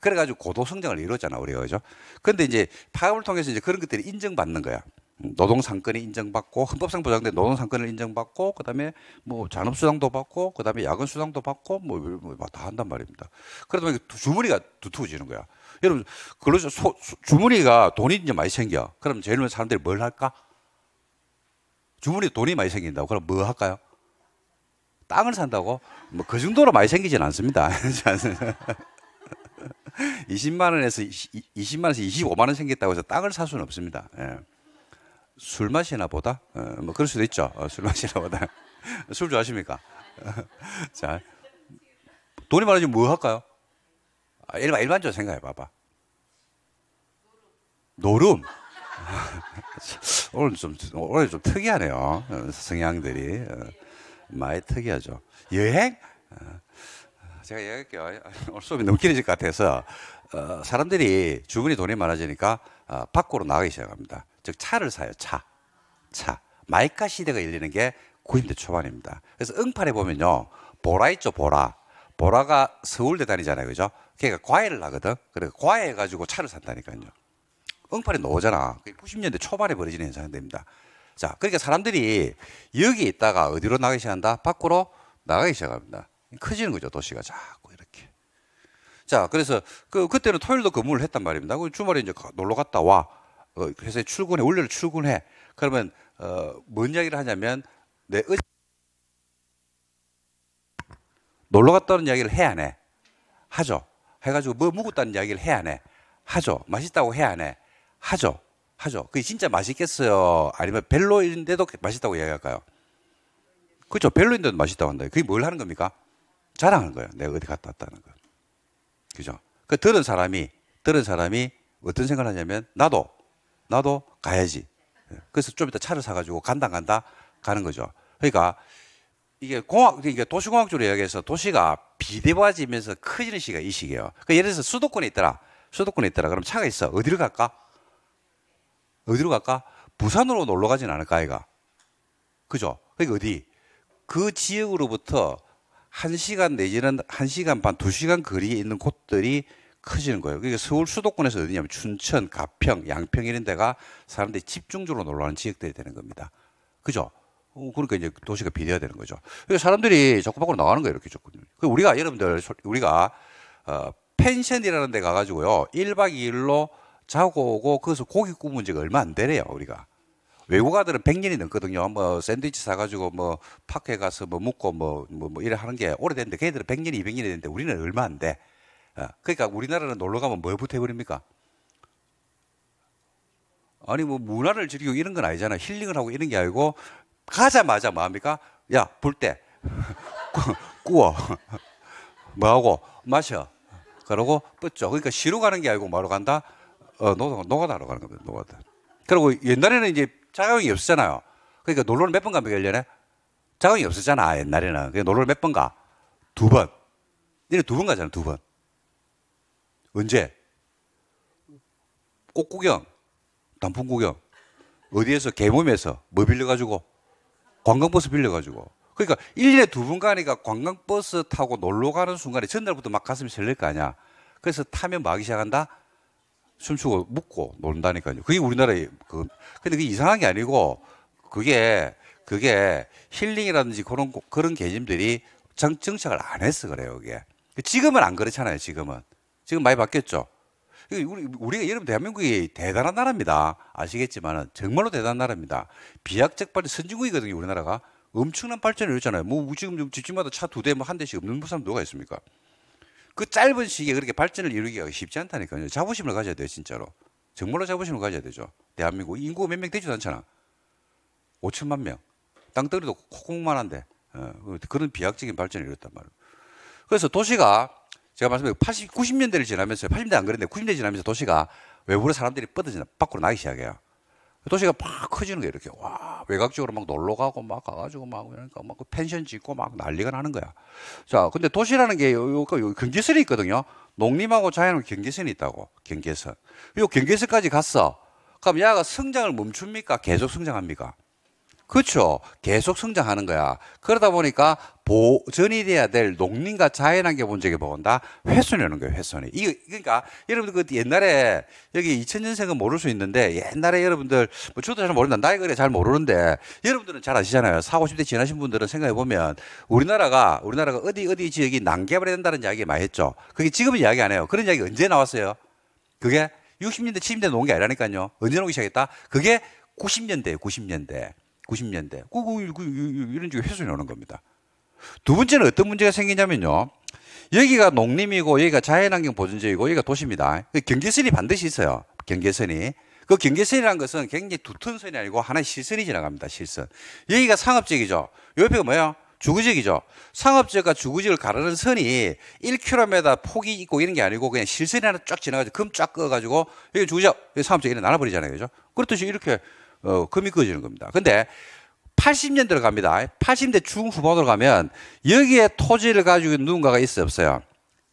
그래가지고 고도 성장을 이뤘잖아 우리가 그죠? 근데 이제 파업을 통해서 이제 그런 것들이 인정받는 거야. 노동상권이 인정받고 헌법상 보장된 노동상권을 인정받고 그다음에 뭐 잔업수당도 받고 그다음에 야근수당도 받고 뭐다 뭐, 뭐, 뭐 한단 말입니다. 그러다 보니까 주머니가 두터워지는 거야. 여러분 그러죠 소, 주머니가 돈이 이제 많이 생겨. 그럼 제일 먼저 사람들이 뭘 할까? 주머니 돈이 많이 생긴다고 그럼 뭐 할까요? 땅을 산다고? 뭐 그 정도로 많이 생기진 않습니다. 20만 원에서 20, 만 원에서 25만 원 생겼다고 해서 땅을 살 수는 없습니다. 예. 술 마시나 보다. 어, 뭐 그럴 수도 있죠. 어, 술 마시나 보다. 술 좋아하십니까? 자, 돈이 많아지면 뭐 할까요? 아, 일반 일반적으로 생각해 봐봐. 노름. 오늘 좀 오늘 좀 특이하네요. 어, 성향들이 어, 많이 특이하죠. 여행. 어, 제가 얘기할게요. 오늘 수업이 너무 길어질 것 같아서 사람들이 주머니 돈이 많아지니까 아, 밖으로 나가기 시작합니다. 즉 차를 사요. 차. 차. 마이카 시대가 열리는 게 90대 초반입니다. 그래서 응팔에 보면요. 보라 있죠, 보라. 보라가 서울대 다니잖아요. 그죠? 걔가 과외를 하거든. 그래 과외해 가지고 차를 산다니까요. 응팔에 나오잖아. 90년대 초반에 벌어지는 현상입니다. 자, 그러니까 사람들이 여기 있다가 어디로 나가기 시작한다? 밖으로 나가기 시작합니다. 커지는 거죠, 도시가 자꾸 이렇게. 자, 그래서 그 그때는 토요일도 근무를 했단 말입니다. 그 주말에 이제 놀러 갔다 와. 어, 회사에 출근해 월요일 출근해 그러면 어, 뭔 이야기를 하냐면 내 의... 놀러 갔다는 이야기를 해야 해 하죠 해가지고 뭐 묵었다는 이야기를 해야 해 하죠 맛있다고 해야 해 하죠 하죠 그게 진짜 맛있겠어요 아니면 별로인데도 맛있다고 이야기할까요 그렇죠 별로인데도 맛있다고 한다 그게 뭘 하는 겁니까 자랑하는 거예요 내가 어디 갔다 왔다는 거 그죠 그 들은 사람이 들은 사람이 어떤 생각을 하냐면 나도 나도 가야지. 예. 그래서 좀 이따 차를 사가지고 간다 간다 가는 거죠. 그러니까 이게 공학, 그러니까 도시공학적으로 이야기해서 도시가 비대화지면서 커지는 시기가 이 시기예요. 그러니까 예를 들어서 수도권에 있더라. 수도권에 있더라. 그럼 차가 있어. 어디로 갈까? 어디로 갈까? 부산으로 놀러 가진 않을까, 아이가. 그죠? 그러니까 어디? 그 지역으로부터 1시간 내지는 1시간 반, 2시간 거리에 있는 곳들이 커지는 거예요. 그러니까 서울 수도권에서 어디냐면 춘천, 가평, 양평 이런 데가 사람들이 집중적으로 놀러가는 지역들이 되는 겁니다. 그죠? 어, 그러니까 이제 도시가 비대화되는 거죠. 그러니 사람들이 자꾸 밖으로 나가는 거예요, 이렇게 조금. 그 우리가 여러분들 우리가 어, 펜션이라는 데 가가지고요, 1박 2일로 자고 오고 거기서 고기 구운 지가 얼마 안 되래요, 우리가. 외국 아들은 100년이 넘거든요. 뭐 샌드위치 사가지고 뭐 파크에 가서 뭐 묵고 뭐, 뭐, 뭐 이래 하는 게 오래됐는데 걔들은 100년이 200년이 됐는데 우리는 얼마 안 돼. 아, 그러니까 우리나라는 놀러 가면 뭐부터 해버립니까? 아니 뭐 문화를 즐기고 이런 건 아니잖아. 힐링을 하고 이런 게 아니고 가자마자 뭐합니까? 야 볼때 꾸워 뭐하고 마셔. 그러고 뻗죠. 그러니까 쉬러 가는 게 아니고 뭐하 간다? 어, 노, 노가다로 가는 겁니다. 노가다. 그리고 옛날에는 이제 자가용이 없었잖아요. 그러니까 놀러를 몇번 갑니까 1년에? 자가용이 없었잖아 옛날에는. 그러니 놀러를 몇 번 가? 두 번. 얘네 두번 가잖아 두 번. 언제? 꽃구경, 단풍 구경. 어디에서? 개몸에서. 뭐 빌려가지고? 관광버스 빌려가지고. 그러니까 1년에 두번 가니까 관광버스 타고 놀러 가는 순간에 전날부터 막 가슴이 설렐 거 아니야. 그래서 타면 막이 시작한다? 춤추고 묻고 논다니까요. 그게 우리나라의 그 근데 그게 이상한 게 아니고 그게 그게 힐링이라든지 그런 그런 개념들이 정착을 안 해서 그래요. 그게 지금은 안 그렇잖아요. 지금은 지금 많이 바뀌었죠. 우리가 여러분 대한민국이 대단한 나라입니다. 아시겠지만 정말로 대단한 나라입니다. 비약적 발전 선진국이거든요. 우리나라가 엄청난 발전을 했잖아요. 뭐 지금 집집마다 차 두대뭐 한 대씩 없는 사람 누가 있습니까? 그 짧은 시기에 그렇게 발전을 이루기가 쉽지 않다니까요. 자부심을 가져야 돼요, 진짜로. 정말로 자부심을 가져야 되죠. 대한민국 인구 몇 명 되지도 않잖아. 5천만 명. 땅덩이도 콩콩만한데 어, 그런 비약적인 발전을 이뤘단 말이에요. 그래서 도시가 제가 말씀드린 80, 90년대를 지나면서 80년대 안 그랬는데 90년대 지나면서 도시가 외부로 사람들이 뻗어지나 밖으로 나기 시작해요. 도시가 막 커지는 게 이렇게 와 외곽적으로 막 놀러 가고 막 가가지고 막 그러니까 막 그 펜션 짓고 막 난리가 나는 거야. 자, 근데 도시라는 게 요 요, 그, 요 경계선이 있거든요. 농림하고 자연은 경계선이 있다고 경계선. 요 경계선까지 갔어. 그럼 야가 성장을 멈춥니까? 계속 성장합니까? 그렇죠. 계속 성장하는 거야. 그러다 보니까 보전이 돼야 될 농림과 자연환경 문제가 뭔다? 뭐 훼손이 오는 거예요, 훼손이. 이, 그러니까, 여러분들 그 옛날에, 여기 2000년생은 모를 수 있는데, 옛날에 여러분들, 뭐 저도 잘 모른다. 나이 그래 잘 모르는데, 여러분들은 잘 아시잖아요. 40, 50대 지나신 분들은 생각해보면, 우리나라가, 우리나라가 어디, 어디 지역이 난개발이 된다는 이야기 많이 했죠. 그게 지금은 이야기 안 해요. 그런 이야기 언제 나왔어요? 그게 60년대, 70년대 놓은 게 아니라니까요. 언제 놓기 시작했다? 그게 90년대예요, 90년대. 90년대. 이런 식으로 훼손이 오는 겁니다. 두 번째는 어떤 문제가 생기냐면요. 여기가 농림이고 여기가 자연환경 보존지이고 여기가 도시입니다. 그 경계선이 반드시 있어요. 경계선이. 그 경계선이라는 것은 굉장히 두툼 선이 아니고 하나의 실선이 지나갑니다. 실선. 여기가 상업지역이죠. 옆에가 뭐예요? 주거지역이죠. 상업지역과 주거지역을 가르는 선이 1km 폭이 있고 이런 게 아니고 그냥 실선이 하나 쫙 지나가지고 금 쫙 끄어가지고 여기 주거지역, 여기 상업지역 이런 나눠버리잖아요. 그죠? 그렇듯이 이렇게 어, 금이 꺼지는 겁니다. 근데 80년대로 갑니다. 80대 중후반으로 가면 여기에 토지를 가지고 있는 누군가가 있어요, 없어요?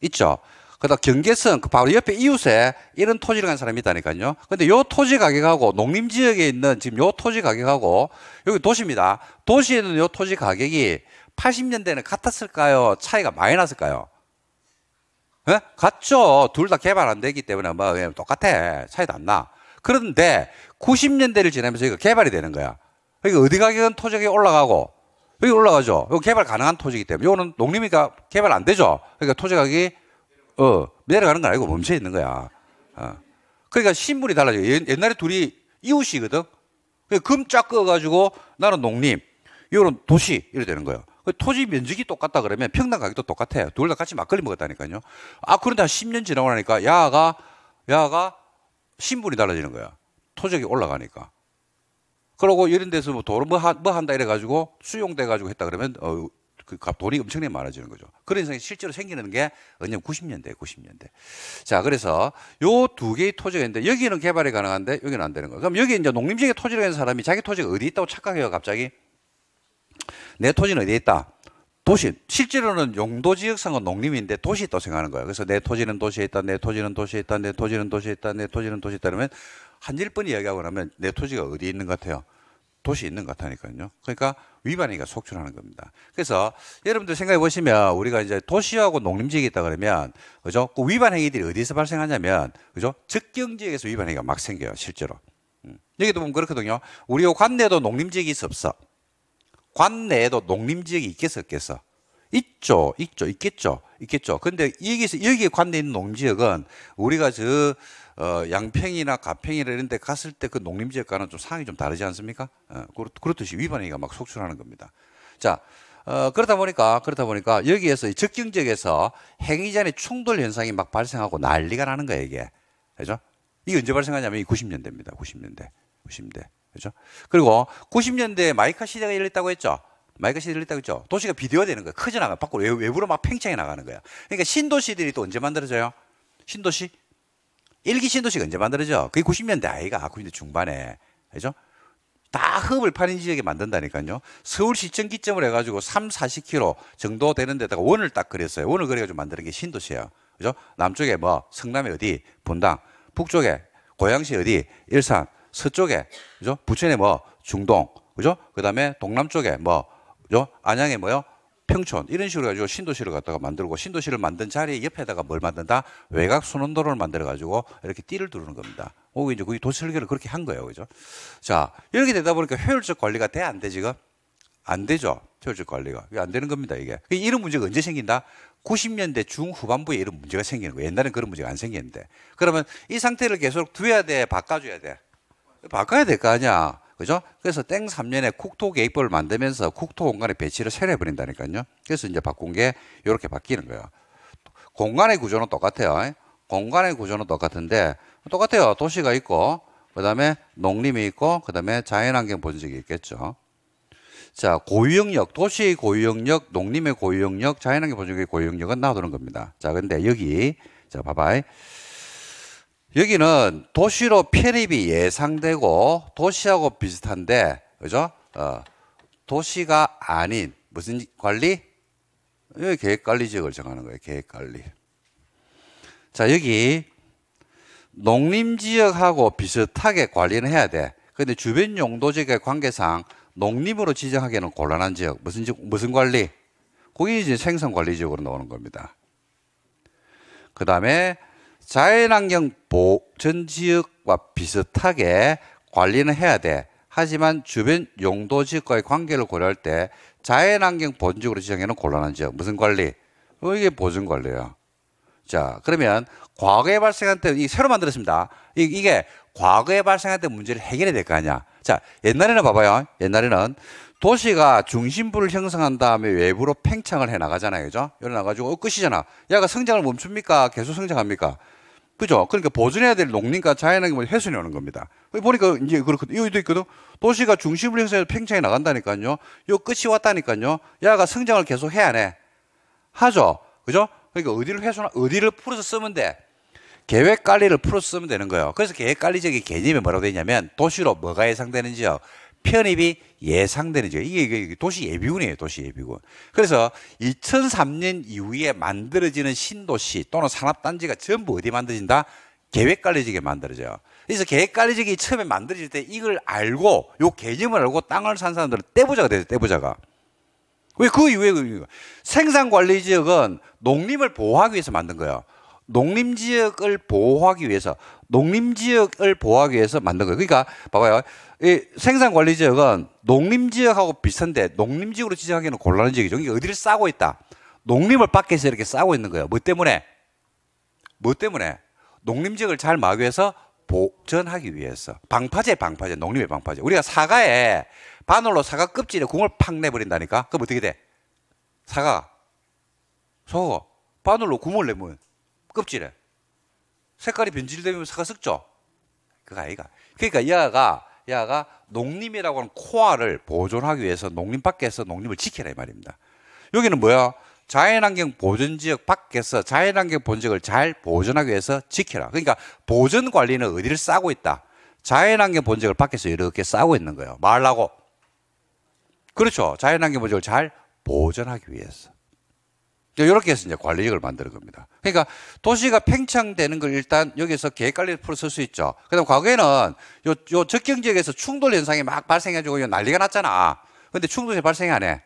있죠. 그다 음 경계선 그 바로 옆에 이웃에 이런 토지를 간 사람이 있다니까요. 근데 요 토지 가격하고 농림 지역에 있는 지금 요 토지 가격하고 여기 도시입니다. 도시에 는요 토지 가격이 80년대는 같았을까요? 차이가 많이 났을까요? 예? 같죠. 둘 다 개발 안 되기 때문에 뭐 똑같아. 차이도 안 나. 그런데 90년대를 지나면서 여기 개발이 되는 거야. 여기 그러니까 어디 가게든 토지가 올라가고 여기 올라가죠. 이거 개발 가능한 토지이기 때문에 이거는 농림이니까 개발 안 되죠. 그러니까 토지 가격이 어, 내려가는 거 아니고 멈춰 있는 거야. 어. 그러니까 신분이 달라져요. 옛날에 둘이 이웃이거든. 금쫙 끄어가지고 나는 농림, 이거는 도시 이래 되는 거예요. 그 토지 면적이 똑같다 그러면 평당 가격도 똑같아요. 둘 다 같이 막걸리 먹었다니까요. 아 그런데 한 10년 지나고 나니까 야가 야가 신분이 달라지는 거야. 토적이 올라가니까. 그러고 이런 데서 뭐 도로 뭐, 뭐 한다 이래가지고 수용돼가지고 했다 그러면 어, 그 돈이 엄청나게 많아지는 거죠. 그런 현상이 실제로 생기는 게 언제면 90년대, 90년대. 자, 그래서 요 두 개의 토지인데 여기는 개발이 가능한데 여기는 안 되는 거예요. 그럼 여기 이제 농림지역에 토지를 가진 사람이 자기 토지가 어디 있다고 착각해요, 갑자기. 내 토지는 어디에 있다? 도시 실제로는 용도 지역상은 농림인데 도시 있다고 생각하는 거야. 그래서 내 토지는 도시에 있다, 내 토지는 도시에 있다, 내 토지는 도시에 있다, 내 토지는 도시에 있다 그러면 한일번 이야기하고 나면 내 토지가 어디 있는 것 같아요? 도시 있는 것 같으니까요. 그러니까 위반이가 속출하는 겁니다. 그래서 여러분들 생각해 보시면 우리가 이제 도시하고 농림지역이 있다 그러면 그죠? 그 위반 행위들이 어디서 발생하냐면 그죠? 적경 지역에서 위반 행위가 막 생겨요, 실제로. 음. 여기도 보면 그렇거든요. 우리 관내도 농림지역이 있어 없어. 관내에도 농림지역이 있겠었겠어? 있죠, 있죠, 있겠죠, 있겠죠. 근데 여기서 여기에 관내 있는 농지역은 우리가 저 어, 양평이나 가평이나 이런 데 갔을 때 그 농림지역과는 좀 상황이 좀 다르지 않습니까? 어, 그렇듯이 위반행위가 막 속출하는 겁니다. 자, 어, 그렇다 보니까 그렇다 보니까 여기에서 적경지역에서 행위 전의 충돌 현상이 막 발생하고 난리가 나는 거예요 이게, 그죠? 이게 언제 발생하냐면 90년대입니다. 90년대, 90년대. 그죠? 그리고 90년대에 마이카 시대가 열렸다고 했죠? 마이카 시대 열렸다고 했죠? 도시가 비대화되는 거야. 커져 나가. 밖으로 외부로 막 팽창해 나가는 거예요 그러니까 신도시들이 또 언제 만들어져요? 신도시? 일기 신도시가 언제 만들어져? 그게 90년대 아이가 90년대 아, 중반에. 그죠? 다 흡을 파는 지역에 만든다니까요. 서울 시청 기점을 해가지고 3, 40km 정도 되는 데다가 원을 딱 그렸어요. 원을 그려가지고 만드는 게 신도시예요. 그죠? 남쪽에 뭐성남에 어디? 본당 북쪽에 고양시 어디? 일산. 서쪽에 그죠? 부천에 뭐 중동 그죠? 그다음에 동남쪽에 뭐 그죠? 안양에 뭐요? 평촌 이런 식으로 가지고 신도시를 갖다가 만들고 신도시를 만든 자리 에 옆에다가 뭘 만든다? 외곽 순환도로를 만들어 가지고 이렇게 띠를 두르는 겁니다. 오고 이제 거기 도시 설계를 그렇게 한 거예요. 그죠? 자, 이렇게 되다 보니까 효율적 관리가 돼 안 돼 지금? 안 되죠. 효율적 관리가. 이안 되는 겁니다, 이게. 이런 문제가 언제 생긴다? 90년대 중후반부에 이런 문제가 생기는 거예요. 옛날엔 그런 문제가 안 생겼는데. 그러면 이 상태를 계속 두어야 돼, 바꿔줘야 돼. 바꿔야 될 거 아니야. 그죠? 그래서 땡 3년에 국토 계획법을 만들면서 국토 공간의 배치를 세례해 버린다니까요. 그래서 이제 바꾼 게 이렇게 바뀌는 거예요. 공간의 구조는 똑같아요. 공간의 구조는 똑같은데 똑같아요. 도시가 있고 그다음에 농림이 있고 그다음에 자연환경 본질이 있겠죠. 자, 고유영역, 도시의 고유영역, 농림의 고유영역, 자연환경 본질의 고유영역은 나오는 겁니다. 자, 근데 여기 자, 봐봐요. 여기는 도시로 편입이 예상되고 도시하고 비슷한데 그죠? 어, 도시가 아닌 무슨 관리? 여기 계획관리 지역을 정하는 거예요. 계획관리. 자 여기 농림지역하고 비슷하게 관리는 해야 돼. 근데 주변 용도지역의 관계상 농림으로 지정하기에는 곤란한 지역. 무슨 지 무슨 관리? 거기 이제 생선 관리 지역으로 나오는 겁니다. 그 다음에 자연환경 보호 전 지역과 비슷하게 관리는 해야 돼. 하지만 주변 용도 지역과의 관계를 고려할 때 자연환경 본적으로 지정해는 곤란한 지역. 무슨 관리? 어, 이게 보존 관리예요. 자, 그러면 과거에 발생한 때, 이 새로 만들었습니다. 이, 이게 과거에 발생한 때 문제를 해결해야 될 거 아니야. 자, 옛날에는 봐봐요. 옛날에는 도시가 중심부를 형성한 다음에 외부로 팽창을 해 나가잖아요. 그죠? 열어나가지고 엊그시잖아. 어, 야가 성장을 멈춥니까? 계속 성장합니까? 그죠? 그러니까 보존해야 될 농림과 자연의경을 뭐 훼손해 오는 겁니다. 보니까 이제 그렇거든요. 여기도 있거든. 도시가 중심을 훼손해서 팽창이 나간다니까요. 요 끝이 왔다니까요. 야가 성장을 계속 해야 해. 하죠? 그죠? 그러니까 어디를 훼손, 어디를 풀어서 쓰면 돼? 계획 관리를 풀어서 쓰면 되는 거예요. 그래서 계획 관리적인 개념이 뭐라고 되냐면 도시로 뭐가 예상되는지요. 편입이 예상되는 지역. 이게, 이게 도시 예비군이에요, 도시 예비군. 그래서 2003년 이후에 만들어지는 신도시 또는 산업단지가 전부 어디 만들어진다? 계획 관리지게 만들어져요. 그래서 계획 관리지기 처음에 만들어질 때 이걸 알고 요 개념을 알고 땅을 산 사람들은 떼부자가 돼요, 떼부자가. 왜 그 이후에 그 생산 관리 지역은 농림을 보호하기 위해서 만든 거예요. 농림 지역을 보호하기 위해서 농림 지역을 보호하기 위해서 만든 거예요. 그러니까 봐봐요. 이 생산 관리 지역은 농림 지역하고 비슷한데 농림 지역으로 지정하기는 곤란한 지역이죠. 이러 그러니까 어디를 싸고 있다. 농림을 밖에서 이렇게 싸고 있는 거예요. 뭐 때문에? 뭐 때문에? 농림 지역을 잘막위해서 보전하기 위해서 방파제 방파제 농림의 방파제 우리가 사과에 바늘로 사과 껍질에 공을 팍 내버린다니까 그럼 어떻게 돼 사과 소 바늘로 구멍을 내면 껍질에. 색깔이 변질되면 사과 썩죠? 그 아이가. 그러니까 야가, 야가 농림이라고 하는 코아를 보존하기 위해서 농림 밖에서 농림을 지켜라 이 말입니다. 여기는 뭐야? 자연환경 보존지역 밖에서 자연환경 본적을 잘 보존하기 위해서 지켜라. 그러니까 보존 관리는 어디를 싸고 있다? 자연환경 본적을 밖에서 이렇게 싸고 있는 거예요. 말라고. 그렇죠. 자연환경 본적을 잘 보존하기 위해서. 이렇게 해서 이제 관리력을 만드는 겁니다. 그러니까 도시가 팽창되는 걸 일단 여기서 계획 관리를 풀어쓸 수 있죠. 그다음 과거에는 요, 요 적경 지역에서 충돌 현상이 막 발생해가지고 난리가 났잖아. 근데 충돌이 발생이 안 해.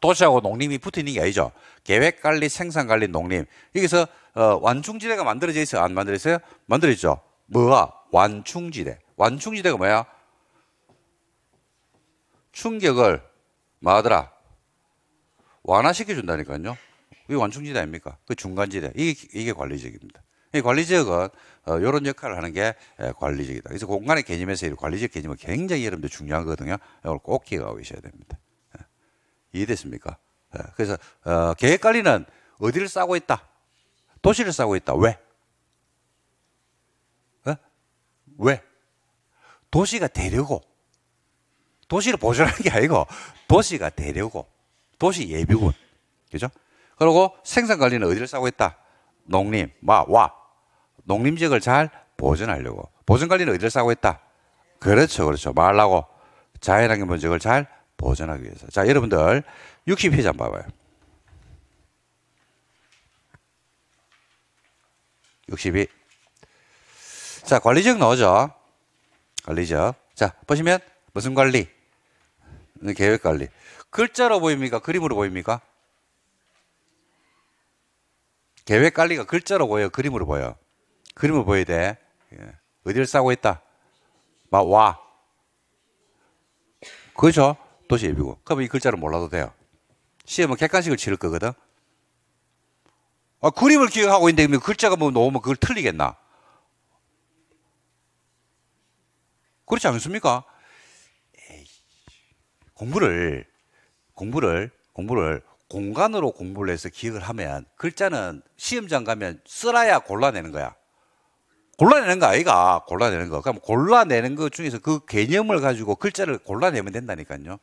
도시하고 농림이 붙어 있는 게 아니죠. 계획 관리, 생산 관리, 농림. 여기서 어, 완충지대가 만들어져 있어요? 안 만들어져 있어요? 만들어져 있죠. 뭐가? 완충지대. 완충지대가 뭐야? 충격을 뭐 하더라? 완화시켜준다니까요. 이게 완충지대 아닙니까? 그 중간지대. 이게, 이게 관리적입니다. 지이 관리지역은 어, 이런 역할을 하는 게 관리지역이다. 그래서 공간의 개념에서 이 관리지역 개념은 굉장히 여러분들 중요하거든요. 이걸 꼭 기억하고 계셔야 됩니다. 예. 이해됐습니까? 예. 그래서 어, 계획 관리는 어디를 싸고 있다? 도시를 싸고 있다. 왜? 예? 왜? 도시가 되려고. 도시를 보존하는 게 아니고 도시가 되려고. 도시 예비군. 그죠? 그리고 생산 관리는 어디를 싸고 있다? 농림, 와, 와. 농림 지역을 잘 보존하려고. 보존 관리는 어디를 싸고 있다? 그렇죠, 그렇죠. 말라고. 자연환경 분석을잘 보존하기 위해서. 자, 여러분들 60회지 한번 봐봐요. 62. 자, 관리적 나오죠? 관리적. 자, 보시면 무슨 관리? 계획 관리. 글자로 보입니까? 그림으로 보입니까? 계획 관리가 글자로 보여, 그림으로 보여. 그림을 보여야 돼. 예. 어디를 싸고 있다? 막 와. 그죠? 도시 예비고. 그럼 이 글자를 몰라도 돼요. 시험은 객관식을 치를 거거든. 아, 그림을 기억하고 있는데 글자가 뭐 놓으면 그걸 틀리겠나? 그렇지 않습니까? 에이, 공부를 공부를 공부를 공간으로 공부를 해서 기억을 하면 글자는 시험장 가면 쓰라야 골라내는 거야. 골라내는 거 아이가 골라내는 거. 그럼 골라내는 것 중에서 그 개념을 가지고 글자를 골라내면 된다니까요.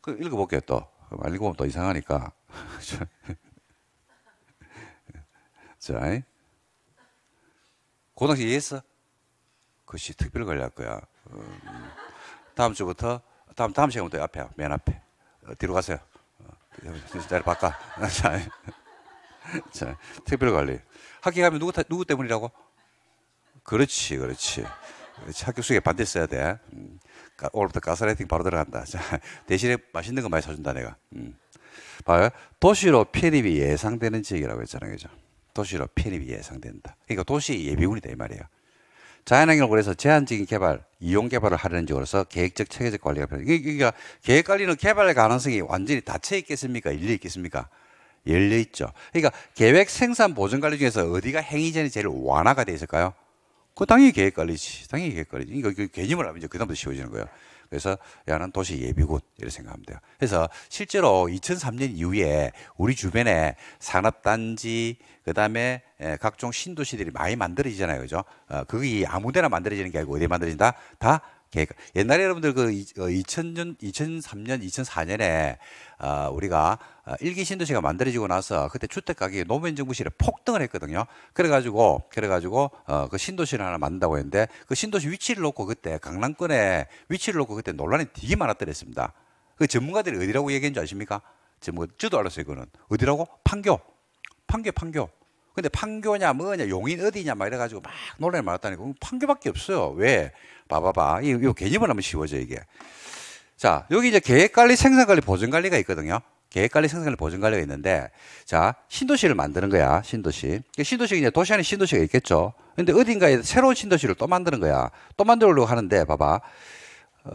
그 읽어볼게요 또. 읽어보면 또 이상하니까. 자, 고등학교 이해했어? 그 그것이 특별 관리 거야. 음. 다음 주부터 다음 다음 시간부터 앞에 맨 앞에 어, 뒤로 가세요. 자잘 바꿔. 자, 자, 특별 관리. 학교 가면 누구, 누구 때문이라고? 그렇지, 그렇지. 그렇지. 학교 수에 반대 써야 돼. 음, 가, 오늘부터 가스라이팅 바로 들어간다. 자, 대신에 맛있는 거 많이 사준다, 내가. 음. 봐요. 도시로 편입이 예상되는 지역이라고 했잖아요. 그죠? 도시로 편입이 예상된다. 그러니까 도시 예비군이다, 이 말이에요. 자연환경을 그해서 제한적인 개발, 이용 개발을 하려는 쪽으로서 계획적, 체계적 관리가 필요합니다. 그러니까 계획 관리는 개발 가능성이 완전히 닫혀 있겠습니까? 열려 있겠습니까? 열려 있죠. 그러니까 계획 생산 보존 관리 중에서 어디가 행위전이 제일 완화가 돼 있을까요? 그 당연히 계획 관리지. 당연히 계획 관리지. 그러니까 그 개념을 알면 이제 그다음부터 쉬워지는 거예요. 그래서 야는 도시 예비군 이렇게 생각하면 돼요. 그래서 실제로 2003년 이후에 우리 주변에 산업단지 그다음에 예, 각종 신도시들이 많이 만들어지잖아요, 그죠? 어, 그게 아무데나 만들어지는 게 아니고 어디에 만들어진다? 다 계획. 옛날에 여러분들 그 2000년, 2003년, 2004년에 어, 우리가 어, 일기 신도시가 만들어지고 나서 그때 주택 가격이 노무현 정부 시절에 폭등을 했거든요. 그래가지고 그래가지고 어, 그 신도시를 하나 만든다고 했는데 그 신도시 위치를 놓고 그때 강남권에 위치를 놓고 그때 논란이 되게 많았더랬습니다. 그 전문가들이 어디라고 얘기한 줄 아십니까? 전문가 저도 알았어요. 그거는 어디라고? 판교, 판교, 판교. 근데 판교냐 뭐냐 용인 어디냐 막 이래가지고 막 논란이 많았다니까 판교밖에 없어요. 왜? 봐봐봐. 이, 이 개념을 하면 쉬워져 이게. 자 여기 이제 계획관리, 생산관리, 보증관리가 있거든요. 계획관리, 생산관리, 보증관리가 있는데 자 신도시를 만드는 거야 신도시. 그 신도시 이제 도시 안에 신도시가 있겠죠. 근데 어딘가에 새로운 신도시를 또 만드는 거야. 또 만들려고 하는데 봐봐. 어,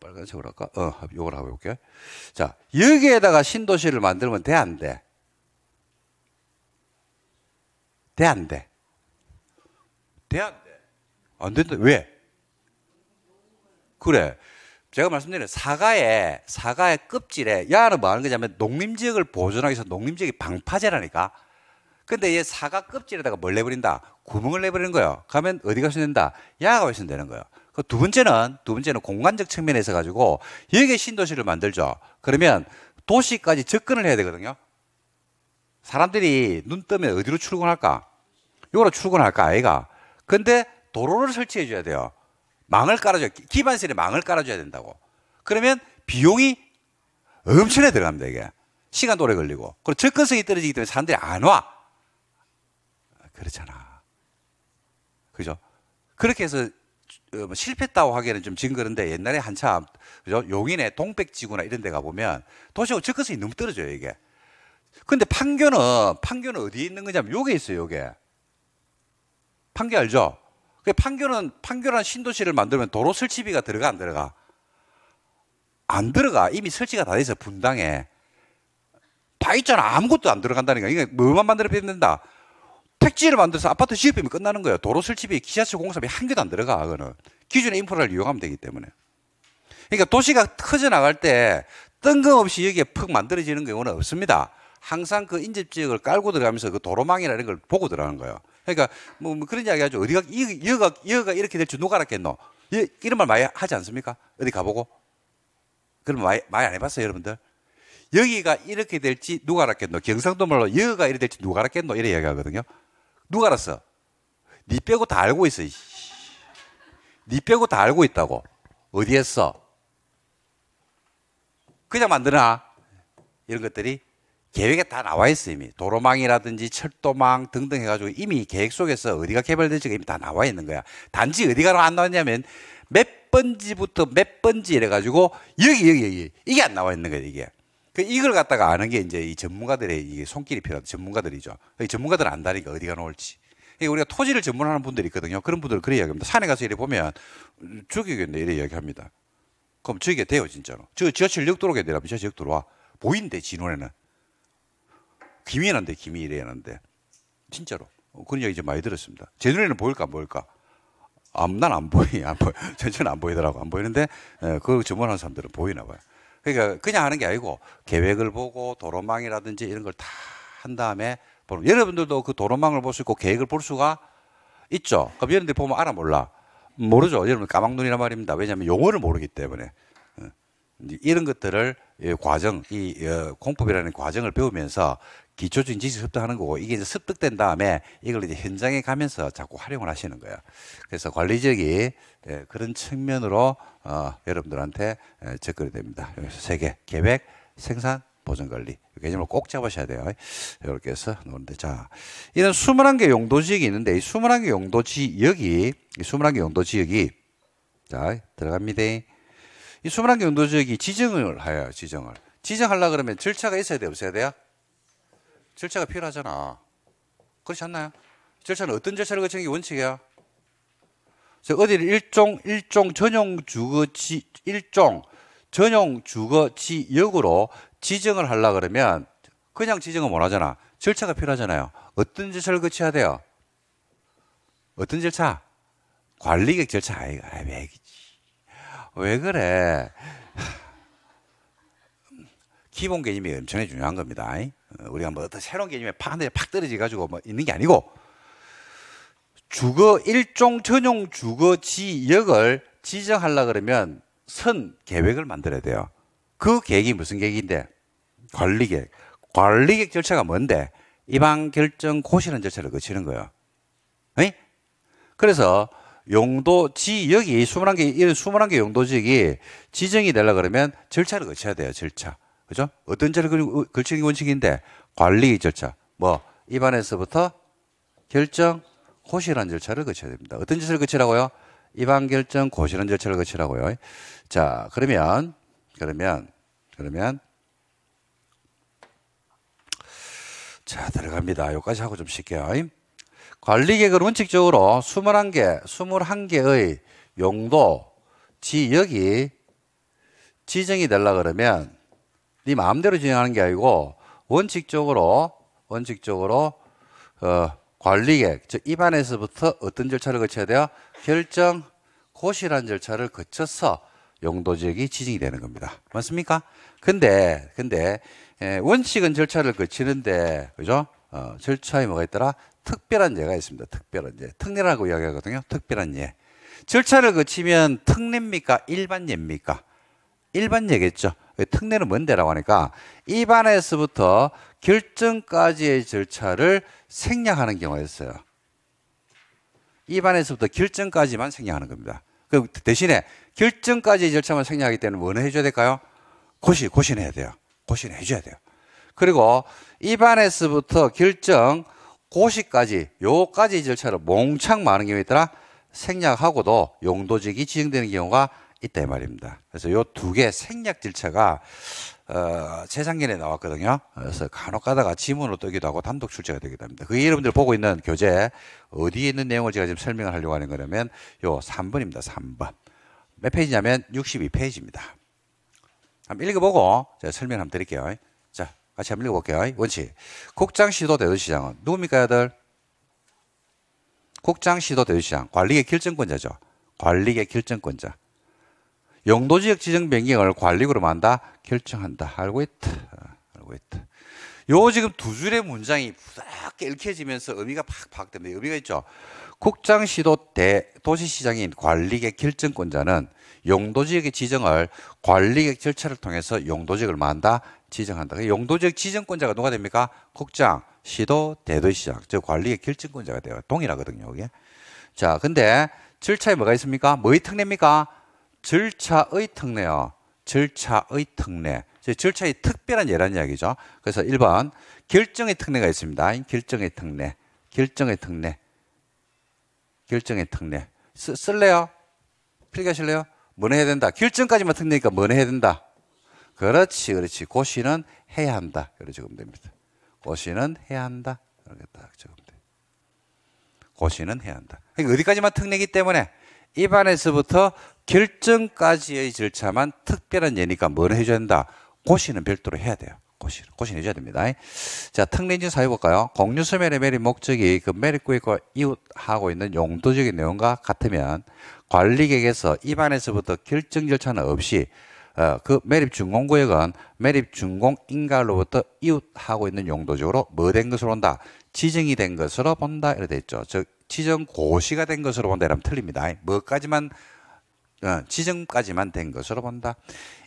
빨간색으로 할까? 어, 요걸 하고 볼게 자, 여기에다가 신도시를 만들면 돼, 안 돼? 돼, 안 돼? 돼, 안 돼? 안 된다. 왜? 그래. 제가 말씀드린 사과의 사과의 껍질에, 야는 뭐 하는 거냐면 농림지역을 보존하기 위해서 농림지역이 방파제라니까. 근데 얘 사과 껍질에다가 뭘 내버린다? 구멍을 내버리는 거예요. 가면 어디가 훼손된다? 야가 훼손되는 거예요. 그 두 번째는, 두 번째는 공간적 측면에서 가지고 여기에 신도시를 만들죠. 그러면 도시까지 접근을 해야 되거든요. 사람들이 눈 뜨면 어디로 출근할까? 요거로 출근할까 아이가. 근데 도로를 설치해 줘야 돼요. 망을 깔아줘 기반실에 망을 깔아줘야 된다고. 그러면 비용이 엄청나게 들어갑니다 이게. 시간도 오래 걸리고. 그리고 접근성이 떨어지기 때문에 사람들이 안 와. 그렇잖아. 그죠? 그렇게 해서 어, 뭐 실패했다고 하기에는 좀 징그런데 옛날에 한참 그죠? 용인의 동백지구나 이런 데 가보면 도시하고 접근성이 너무 떨어져요 이게 근데 판교는 판교는 어디 에 있는 거냐면 요게 있어요 요게 판교 알죠? 그 판교는 판교란 신도시를 만들면 도로 설치비가 들어가 안 들어가? 안 들어가. 이미 설치가 다 돼서 분당에 다 있잖아. 아무것도 안 들어간다니까. 이게 뭐만 만들어 빼면 된다. 택지를 만들어서 아파트 지역비면 끝나는 거예요. 도로 설치비, 기차철 공사비 한 개도 안 들어가. 그거는 기존의 인프라를 이용하면 되기 때문에. 그러니까 도시가 커져 나갈 때 뜬금없이 여기에 푹 만들어지는 경우는 없습니다. 항상 그 인접 지역을 깔고 들어가면서 그 도로망이라는 걸 보고 들어가는 거예요. 그러니까 뭐, 뭐 그런 이야기 하죠. 어디가 이 여가 여가 이렇게 될줄 누가 알았겠노? 이런 말 많이 하지 않습니까? 어디 가보고 그럼 많이 많이 안 해봤어요, 여러분들. 여기가 이렇게 될지 누가 알았겠노? 경상도 말로 여가 이렇게 될지 누가 알았겠노? 이래 이야기하거든요. 누가 알았어? 니 빼고 다 알고 있어. 니 빼고 다 알고 있다고. 어디에 써? 그냥 만드나? 이런 것들이 계획에 다 나와 있어요 이미 도로망이라든지 철도망 등등 해가지고 이미 계획 속에서 어디가 개발될지가 이미 다 나와 있는 거야 단지 어디가 안 나왔냐면 몇 번지부터 몇 번지 이래가지고 여기 여기 여기 이게 안 나와 있는 거야 이게 그 이걸 갖다가 아는 게 이제 이 전문가들의 이게 손길이 필요하다 전문가들이죠 전문가들 안다니까 어디가 나올지 우리가 토지를 전문하는 분들이 있거든요 그런 분들은 그래 이야기합니다 산에 가서 이래 보면 죽이겠네 이래 이야기합니다 그럼 저게 돼요 진짜로 저 지하철역 들어오게 되라면 지하철역 들어와 보인대 진원에는 기미라는데 기미래는데 진짜로 어, 그런 이기 이제 많이 들었습니다. 제 눈에는 보일까 안 보일까? 아, 난안 보이, 안 보여. 전체는 안 보이더라고. 안 보이는데, 어, 그 전문하는 사람들은 보이나 봐요. 그러니까 그냥 하는 게 아니고 계획을 보고 도로망이라든지 이런 걸 다 한 다음에 보는. 여러분들도 그 도로망을 볼 수 있고 계획을 볼 수가 있죠. 그럼 여러데 보면 알아 몰라. 모르죠. 여러분 까막눈이란 말입니다. 왜냐하면 용어를 모르기 때문에. 어, 이런 것들을 과정, 이 공법이라는 과정을 배우면서 기초적인 지식 을 습득하는 거고 이게 이제 습득된 다음에 이걸 이제 현장에 가면서 자꾸 활용을 하시는 거예요. 그래서 관리적이 예, 그런 측면으로 어, 여러분들한테 예, 접근이 됩니다. 여기서 세계 계획 생산 보전 관리 개념을 꼭 잡으셔야 돼요. 이렇게 해서 놓는데 자 이런 21개 용도 지역이 있는데 이 21개 용도 지역이 이 21개 용도 지역이 자 들어갑니다. 이 21개 용도 지역이 지정을 하여 지정을 지정하려 그러면 절차가 있어야 돼요. 없어야 돼요? 절차가 필요하잖아. 그렇지 않나요? 절차는 어떤 절차를 거치는 게 원칙이야? 그래서 어디를 일종 일종 전용 주거지 일종 전용 주거지역으로 지정을 하려 그러면 그냥 지정은 못 하잖아. 절차가 필요하잖아요. 어떤 절차를 거쳐야 돼요? 어떤 절차? 관리객 절차 아이가 왜왜 그래? 기본 개념이 엄청나게 중요한 겁니다. 어, 우리가 뭐 어떤 새로운 개념에 팍, 떨어져 가지고 뭐 있는 게 아니고 주거 일종 전용 주거 지역을 지정하려 그러면 선 계획을 만들어야 돼요. 그 계획이 무슨 계획인데? 관리 계획. 관리 계획 절차가 뭔데? 입항 결정 고시는 절차를 거치는 거예요. 에이? 그래서 용도 지역이 21개 21개 용도 지역이 지정이 되려 그러면 절차를 거쳐야 돼요, 절차. 그죠? 어떤 절을 걸치는 원칙인데 관리 절차. 뭐 입안에서부터 결정 고시란 절차를 거쳐야 됩니다. 어떤 절차를 거치라고요? 입안 결정 고시란 절차를 거치라고요. 자, 그러면 그러면 그러면 자, 들어갑니다. 여기까지 하고 좀 쉴게요. 관리계획은 원칙적으로 21개, 21개의 용도, 지역이 지정이 되려 그러면 네 마음대로 진행하는 게 아니고 원칙적으로 원칙적으로 어, 관리객 즉 입안에서부터 어떤 절차를 거쳐야 돼요? 결정 고시란 절차를 거쳐서 용도 지역이 지정이 되는 겁니다. 맞습니까? 근데 근데 예, 원칙은 절차를 거치는데 그죠? 어, 절차에 뭐가 있더라? 특별한 예가 있습니다. 특별한 예. 특례라고 이야기하거든요. 특별한 예. 절차를 거치면 특례입니까? 일반 예입니까? 일반 얘기했죠. 특례는 뭔데라고 하니까 입안에서부터 결정까지의 절차를 생략하는 경우가있어요입안에서부터 결정까지만 생략하는 겁니다. 그 대신에 결정까지의 절차만 생략하기 때문에 뭐는 해줘야 될까요? 고시, 고신해야 돼요. 고신해줘야 돼요. 그리고 입안에서부터 결정, 고시까지, 요까지 절차를 몽창 많은 경우에 따라 생략하고도 용도직이 지정되는 경우가 있다 이 말입니다. 그래서 요 두개 생략 질차가 어, 재작년에 나왔거든요. 그래서 간혹가다가 지문으로 뜨기도 하고 단독 출제가 되기도 합니다. 그게 여러분들 보고 있는 교재 어디에 있는 내용을 제가 지금 설명을 하려고 하는 거냐면 요 3번입니다. 3번 몇 페이지냐면 62페이지입니다. 한번 읽어보고 제가 설명 한번 드릴게요. 자 같이 한번 읽어볼게요. 원칙 국장 시도 대도시장은 누굽니까, 애들 국장 시도 대도시장 관리의 결정권자죠. 관리의 결정권자. 용도지역 지정 변경을 관리구로 만다 결정한다. 알고 있다. 알고 있다. 요 지금 두 줄의 문장이 부드럽게 읽혀지면서 의미가 팍팍 됩니다. 의미가 있죠. 국장시도 대 도시시장인 관리객 결정권자는 용도지역의 지정을 관리객 절차를 통해서 용도지역을 만다 지정한다. 용도지역 그 지정권자가 누가 됩니까? 국장, 시도, 대도시장, 즉 관리객 결정권자가 돼요. 동일하거든요. 이게. 자, 근데 절차에 뭐가 있습니까? 뭐의 특례입니까? 절차의 특례요. 절차의 특례. 절차의 특별한 예란 이야기죠. 그래서 1번 결정의 특례가 있습니다. 결정의 특례. 결정의 특례. 결정의 특례. 쓰, 쓸래요? 필기하실래요? 뭐는 해야 된다. 결정까지만 특례니까 뭐는 해야 된다. 그렇지, 그렇지. 고시는 해야 한다. 이렇게 적으면 됩니다. 고시는 해야 한다. 이렇게 딱 적으면 돼. 고시는 해야 한다. 그러니까 어디까지만 특례기 때문에 입안에서부터 결정까지의 절차만 특별한 예니까 뭘 해줘야 된다? 고시는 별도로 해야 돼요. 고시, 고시는 해줘야 됩니다. 자, 특례인증 사유 볼까요? 공유수매의 매립 목적이 그 매립 구역과 이웃하고 있는 용도적인 내용과 같으면 관리객에서 입안에서부터 결정 절차는 없이 어, 그 매립 준공 구역은 매립 준공 인가로부터 이웃하고 있는 용도적으로 뭐 된 것으로 본다? 지정이 된 것으로 본다. 이렇게 돼 있죠. 즉 지정 고시가 된 것으로 본다. 이러면 틀립니다. 뭐까지만 어, 지정까지만 된 것으로 본다.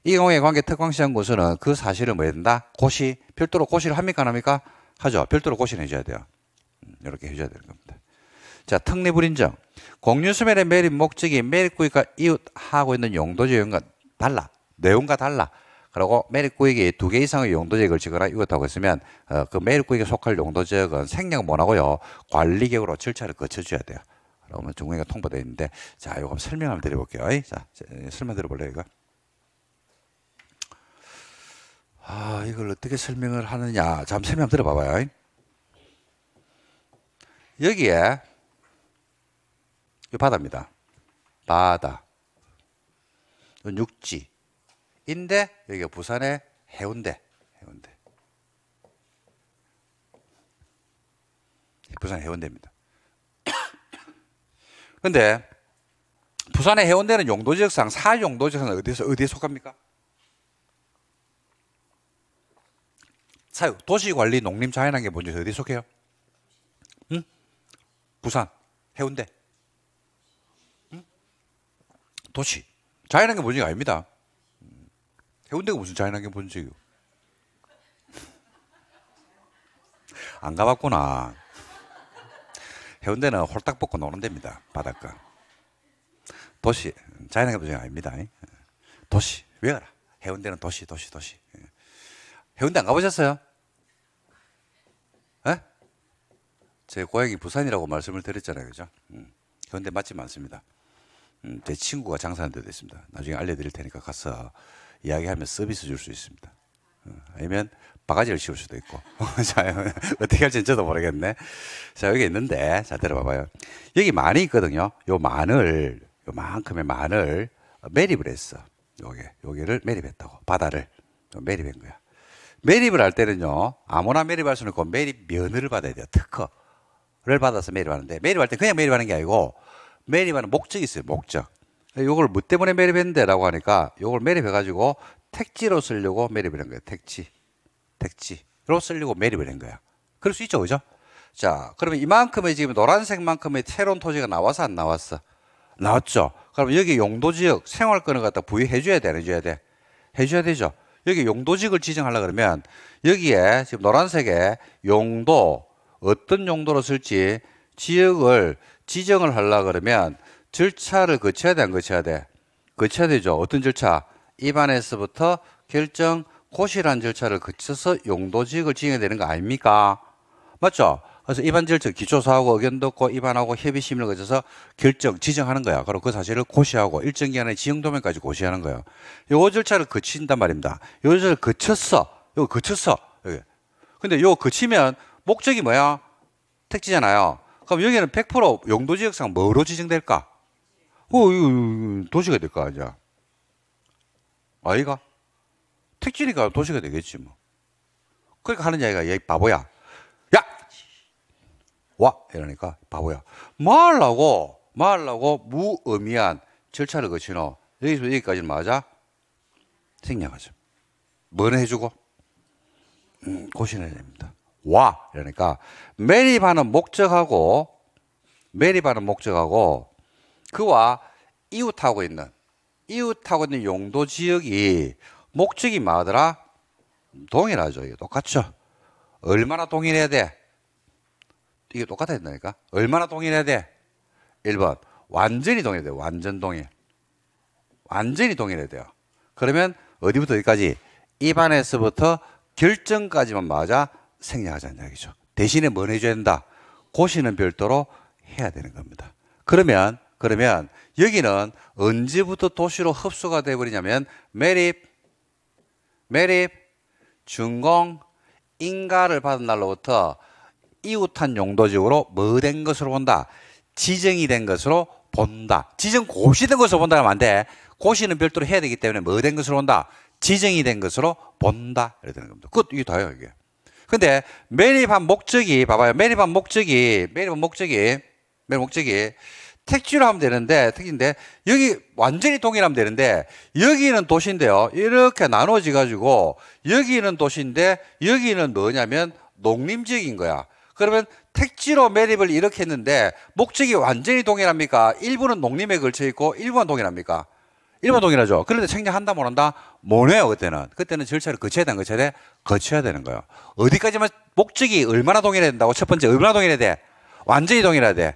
이 경우에 관계 특강시장고수는 그 사실을 뭐 된다? 고시, 별도로 고시를 합니까? 안 합니까? 하죠. 별도로 고시를 해줘야 돼요. 음, 이렇게 해줘야 되는 겁니다. 자, 특례불인정. 공유수매의 매립 목적이 매립구역과 이웃하고 있는 용도지 용과 달라. 내용과 달라. 그리고 매립구역이 두 개 이상의 용도지에 걸치거나 이것하고 있으면 어, 그 매립구역에 속할 용도지역은 생략 못하고요. 관리계획으로 절차를 거쳐줘야 돼요. 라고 하면 종이가 통보되어 있는데 자 이거 한번 설명 을 드려볼게요 자 예, 설명 들어볼래요 이거 아 이걸 어떻게 설명을 하느냐 잠 설명 들어봐봐요 여기에 이 바다입니다 바다 육지인데 여기가 부산의 해운대 해운대 부산 해운대입니다 근데 부산의 해운대는 용도 지역상 사용도 지역상 어디서 어디에 속합니까? 사유 도시관리 농림 자연환경 뭔지 어디에 속해요? 응? 부산 해운대 응? 도시 자연환경 본질 아닙니다. 해운대가 무슨 자연환경 뭔지요안 가봤구나. 해운대는 홀딱 벗고 노는 데입니다. 바닷가. 도시, 자연의 감정이 아닙니다. 도시, 왜 가라? 해운대는 도시, 도시, 도시. 해운대 안 가보셨어요? 에? 예? 제 고향이 부산이라고 말씀을 드렸잖아요. 그죠? 음, 해운대 맞지 않습니다제 음, 친구가 장사하는 데도 있습니다. 나중에 알려드릴 테니까 가서 이야기하면 서비스 줄 수 있습니다. 어, 아니면 바가지를 씌울 수도 있고. 자, 어떻게 할지는 저도 모르겠네. 자, 여기 있는데, 자, 들어봐봐요. 여기 마늘 있거든요. 요 마늘, 요만큼의 마늘 어, 매립을 했어. 요게, 요게를 매립했다고. 바다를 매립한 거야. 매립을 할 때는요, 아무나 매립할 수는 없고 매립 면허를 받아야 돼요. 특허를 받아서 매립하는데, 매립할 때 그냥 매립하는 게 아니고, 매립하는 목적이 있어요. 목적. 요걸 뭐 때문에 매립했는데 라고 하니까 요걸 매립해가지고 택지로 쓰려고 매립을 한 거예요. 택지. 택지로 쓰려고 매립을 한 거야. 그럴 수 있죠. 그죠? 자, 그러면 이만큼의 지금 노란색만큼의 새로운 토지가 나와서 안 나왔어? 나왔죠. 그럼 여기 용도지역 생활권을 갖다 부여해줘야 돼, 해줘야 돼? 해줘야 되죠. 여기 용도지역을 지정하려 그러면 여기에 지금 노란색에 용도, 어떤 용도로 쓸지 지역을 지정을 하려 그러면 절차를 거쳐야 돼, 안 거쳐야 돼? 거쳐야 되죠. 어떤 절차? 입안에서부터 결정 고시란 절차를 거쳐서 용도지역을 지정해야 되는 거 아닙니까? 맞죠? 그래서 입안 절차 기초사하고 의견 듣고 입안하고 협의심을 거쳐서 결정 지정하는 거야. 그리고 그 사실을 고시하고 일정 기간에 지형도면까지 고시하는 거예요. 요 절차를 거친단 말입니다. 요 절차를 거쳤어. 요 거쳤어. 여기. 근데 요 거치면 목적이 뭐야? 택지잖아요. 그럼 여기는 100% 용도지역상 뭐로 지정될까? 어, 도시가 될 거 아니야. 아이가? 택진이가 도시가 되겠지 뭐. 그러니까 하는 이야기가 야, 이 바보야. 야! 와! 이러니까 바보야. 말라고, 말라고 무의미한 절차를 거치노. 여기서 여기까지 맞아? 생략하죠. 뭐는 해주고? 음, 고신해야 됩니다. 와! 이러니까 매립하는 목적하고 매립하는 목적하고 그와 이웃하고 있는 이웃하고 있는 용도 지역이 목적이 뭐더라? 동일하죠. 이게 똑같죠. 얼마나 동일해야 돼? 이게 똑같아야 된다니까. 얼마나 동일해야 돼? 1번. 완전히 동일해야 돼요. 완전 동일. 완전히 동일해야 돼요. 그러면 어디부터 어디까지? 입안에서부터 결정까지만 맞아 생략하자는 이야기죠. 대신에 뭘 해줘야 된다? 고시는 별도로 해야 되는 겁니다. 그러면 그러면 여기는 언제부터 도시로 흡수가 되어버리냐면 매립, 매립, 준공, 인가를 받은 날로부터 이웃한 용도지구로뭐 된 것으로 본다? 지정이 된 것으로 본다. 지정 고시된 것으로 본다 하면 안 돼. 고시는 별도로 해야 되기 때문에 뭐 된 것으로 본다? 지정이 된 것으로 본다. 이렇 되는 겁니다. 끝. 이게 다예요, 이게. 근데 매립한 목적이, 봐봐요. 매립한 목적이, 매립한 목적이, 매립 한 목적이, 택지로 하면 되는데 택인데 여기 완전히 동일하면 되는데 여기는 도시인데요. 이렇게 나눠져 가지고 여기는 도시인데 여기는 뭐냐면 농림지역인 거야. 그러면 택지로 매립을 이렇게 했는데 목적이 완전히 동일합니까? 일부는 농림에 걸쳐 있고 일부는 동일합니까? 일부는 동일하죠. 그런데 청량한다 모른다 못해요 그때는. 그때는 절차를 거쳐야 되는 거절에 거쳐야 되는 거예요. 어디까지만 목적이 얼마나 동일해야 된다고 첫 번째 얼마나 동일해야 돼? 완전히 동일해야 돼.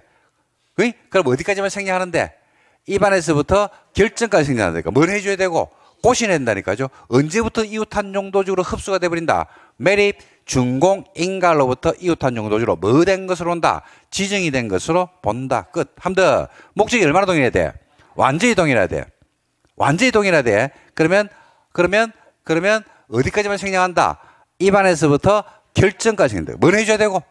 응? 그럼 어디까지만 생략하는데 입안에서부터 결정까지 생략한다니까. 뭘 해줘야 되고 꼬시낸다니까죠. 언제부터 이웃한 용도주로 흡수가 돼버린다. 매립, 중공, 인가로부터 이웃한 용도주로 뭐 된 것으로 온다. 지정이 된 것으로 본다. 끝. 함드 목적이 얼마나 동일해야 돼? 완전히 동일해야 돼. 완전히 동일해야 돼. 그러면 그러면 그러면 어디까지만 생략한다. 입안에서부터 결정까지 생략한다. 뭘 해줘야 되고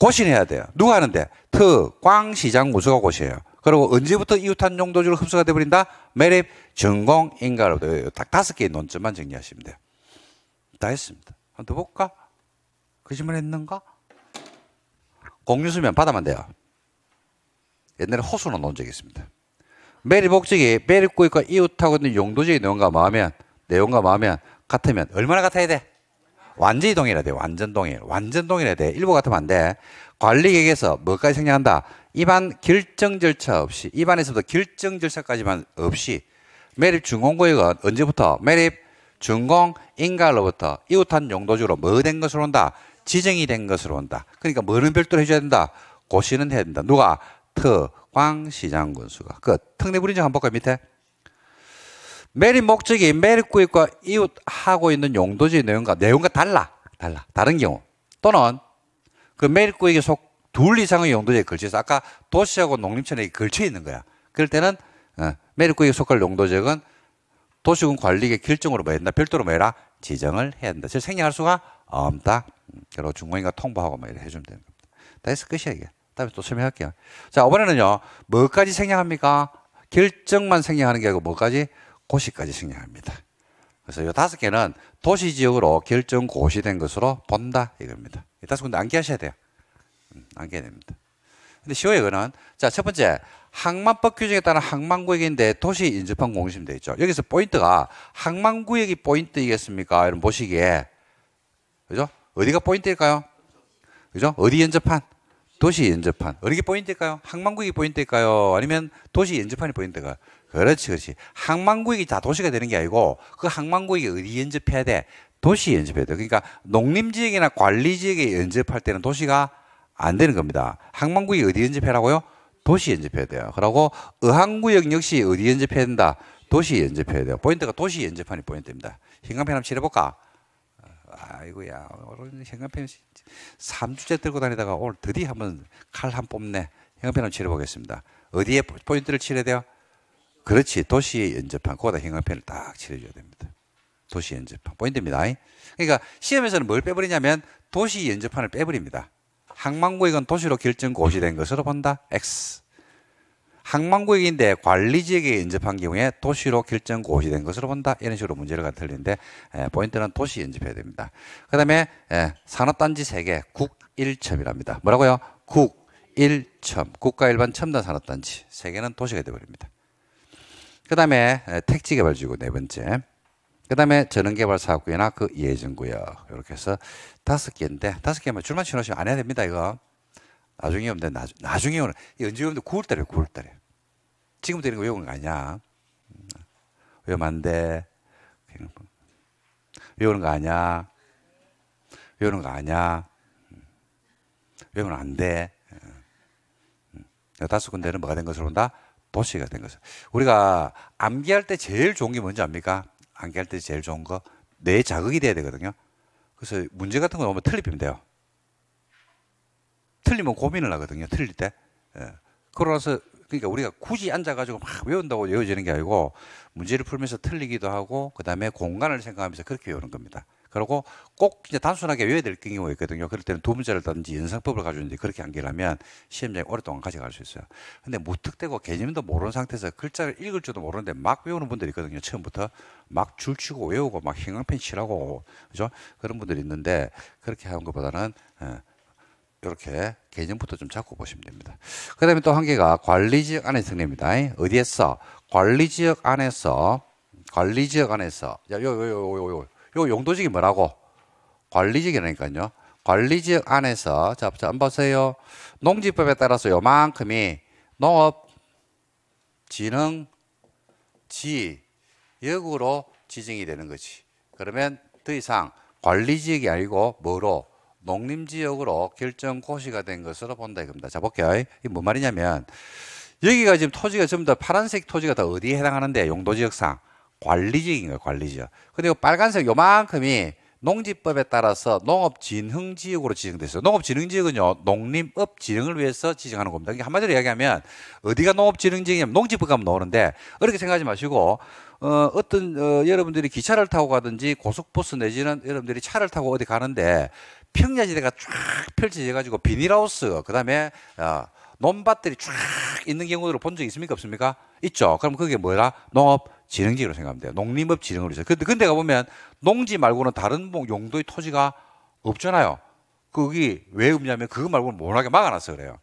고신해야 돼요. 누가 하는데? 특, 꽝, 시장, 무수가 고시해요. 그리고 언제부터 이웃한 용도주로 흡수가 돼버린다? 매립, 전공, 인가로딱 그, 다섯 개의 논점만 정리하시면 돼요. 다 했습니다. 한 번 더 볼까? 그 질문 했는가? 공유수면 받아만 돼요. 옛날에 호수는 논 적이 있습니다. 매립 목적이 매립구역과 이웃하고 있는 용도적인 내용과 마음면 내용과 마음면 같으면 얼마나 같아야 돼? 완전히 동일하대 돼. 완전 동일. 완전 동일하대 일부 같으면 안 돼. 관리계획에서 뭐까지 생략한다? 입안 결정 절차 없이, 입안에서부터 결정 절차까지만 없이, 매립 준공구역은 언제부터 매립 준공 인가로부터 이웃한 용도주로 뭐 된 것으로 온다? 지정이 된 것으로 온다. 그러니까 뭐는 별도로 해줘야 된다? 고시는 해야 된다. 누가? 특광시장군수가. 그, 특례 부린 정 한번 볼까요, 밑에? 매리 목적이 매리 구입과 이웃하고 있는 용도지 내용과 내용과 달라. 달라. 다른 경우. 또는 그매리 구입에 속 둘 이상의 용도지에 걸쳐서 아까 도시하고 농림촌에 걸쳐 있는 거야. 그럴 때는 어, 메리 구입에 속할 용도지역은 도시군 관리계 결정으로 뭐 했나 별도로 뭐 해라 지정을 해야 된다. 즉 생략할 수가 없다. 그리고 음, 중공인과 통보하고 뭐 이렇게 해주면 됩니다 다해서 끝이야 이게. 다음에 또 설명할게요. 자 이번에는요. 뭐까지 생략합니까? 결정만 생략하는 게 아니고 뭐까지 고시까지 승리합니다. 그래서 이 다섯 개는 도시 지역으로 결정 고시된 것으로 본다 이겁니다. 이 다섯 군데 암기하셔야 돼요. 음, 암기해야 됩니다. 근데 쉬워요, 이거는. 자, 첫 번째. 항만법 규정에 따른 항만구역인데 도시 인접한 공심 되어 있죠. 여기서 포인트가 항만구역이 포인트이겠습니까? 여러분 보시기에. 그죠? 어디가 포인트일까요? 그죠? 어디 연접한? 도시 연접한. 어디가 포인트일까요? 항만구역이 포인트일까요? 아니면 도시 연접한이 포인트일까요? 그렇지, 그렇지. 항만구역이 다 도시가 되는 게 아니고 그 항만구역이 어디 연접해야 돼? 도시 연접해야 돼. 그러니까 농림지역이나 관리지역에 연접할 때는 도시가 안 되는 겁니다. 항만구역이 어디 연접해라고요? 도시 연접해야 돼요. 그러고 의항구역 역시 어디 연접해야 된다? 도시 연접해야 돼요. 포인트가 도시 연접하는 포인트입니다. 현관펜 한번 칠해볼까? 아이고야, 오늘 현관펜 3주째 들고 다니다가 오늘 드디어 한번 칼 한 뽑네. 현관펜 한번 칠해보겠습니다. 어디에 포인트를 칠해야 돼요? 그렇지. 도시 의 연접판, 거다 형광펜을 딱 칠해줘야 됩니다. 도시 연접판. 포인트입니다. 그러니까 시험에서는 뭘 빼버리냐면 도시 연접판을 빼버립니다. 항만구역은 도시로 결정 고시된 것으로 본다. X. 항만구역인데 관리지역에 연접한 경우에 도시로 결정 고시된 것으로 본다. 이런 식으로 문제를 가다 틀리는데 포인트는 도시 연접해야 됩니다. 그 다음에 산업단지 세개 국일첨이랍니다. 뭐라고요? 국일첨. 국가일반 첨단 산업단지. 세개는 도시가 되버립니다 그 다음에 택지개발지구 네 번째. 그 다음에 전원개발사업구나 그 예정구역. 이렇게 해서 다섯 개인데, 다섯 개만 줄만 쳐놓으시면 안 해야 됩니다, 이거. 나중에 오면 돼. 나중, 나중에 오는. 언제 오면 9월달에, 9월달에. 지금 되는 거 외우는 거 아니야. 음, 위험한데. 외우는 거 아니야. 외우는 거 아니야. 음, 외우면 안 돼. 음, 다섯 군데는 뭐가 된 것으로 본다? 도시가 된 거죠. 우리가 암기할 때 제일 좋은 게 뭔지 압니까? 암기할 때 제일 좋은 거뇌 자극이 돼야 되거든요. 그래서 문제 같은 거 오면 틀리면 돼요. 틀리면 고민을 하거든요. 틀릴 때. 예. 그러면서 그러니까 우리가 굳이 앉아가지고 막 외운다고 외워지는 게 아니고 문제를 풀면서 틀리기도 하고 그 다음에 공간을 생각하면서 그렇게 외우는 겁니다. 그리고 꼭 이제 단순하게 외워될 야 경우가 있거든요. 그럴 때는 두 문제를든지 다 연상법을 가지고 그렇게 암기하면 시험장에 오랫동안 가져갈 수 있어요. 근데 무턱대고 개념도 모르는 상태에서 글자를 읽을 줄도 모르는데 막 외우는 분들이 있거든요. 처음부터 막 줄치고 외우고 막 형광펜 칠하고 그죠? 그런 분들이 있는데 그렇게 하는 것보다는 이렇게 예, 개념부터 좀 잡고 보시면 됩니다. 그 다음에 또 한 개가 관리지역 안에 승리입니다. 어디에서? 관리지역 안에서, 관리지역 안에서, 야, 요, 요, 요, 요, 요, 요 용도직이 뭐라고? 관리직이라니까요. 관리직 안에서 자, 한번 보세요. 농지법에 따라서 요만큼이 농업 지능 지 역으로 지정이 되는 거지. 그러면 더 이상 관리지역이 아니고 뭐로 농림지역으로 결정 고시가 된 것으로 본다 이겁니다. 자 볼게요. 이게 뭔 말이냐면 여기가 지금 토지가 전부 다 파란색 토지가 다 어디에 해당하는데 용도지역상 관리직인 거예요, 관리직. 근데 이 빨간색 요만큼이 농지법에 따라서 농업진흥지역으로 지정됐어요. 농업진흥지역은요, 농림업 진흥을 위해서 지정하는 겁니다. 그러니까 한마디로 이야기하면 어디가 농업진흥지역이냐면 농지법 가면 나오는데 어렇게 생각하지 마시고 어, 어떤 어, 여러분들이 기차를 타고 가든지 고속버스 내지는 여러분들이 차를 타고 어디 가는데 평야지대가 쫙 펼쳐져 가지고 비닐하우스 그다음에 어, 논밭들이 쫙 있는 경우들을 본 적이 있습니까? 없습니까? 있죠. 그럼 그게 뭐라? 농업 지능지로 생각하면 돼요. 농림업 지능으로 있어요. 근데, 근데 가보면 농지 말고는 다른 뭐 용도의 토지가 없잖아요. 거기 왜 없냐면 그거 말고는 못하게 막아놨어 그래요.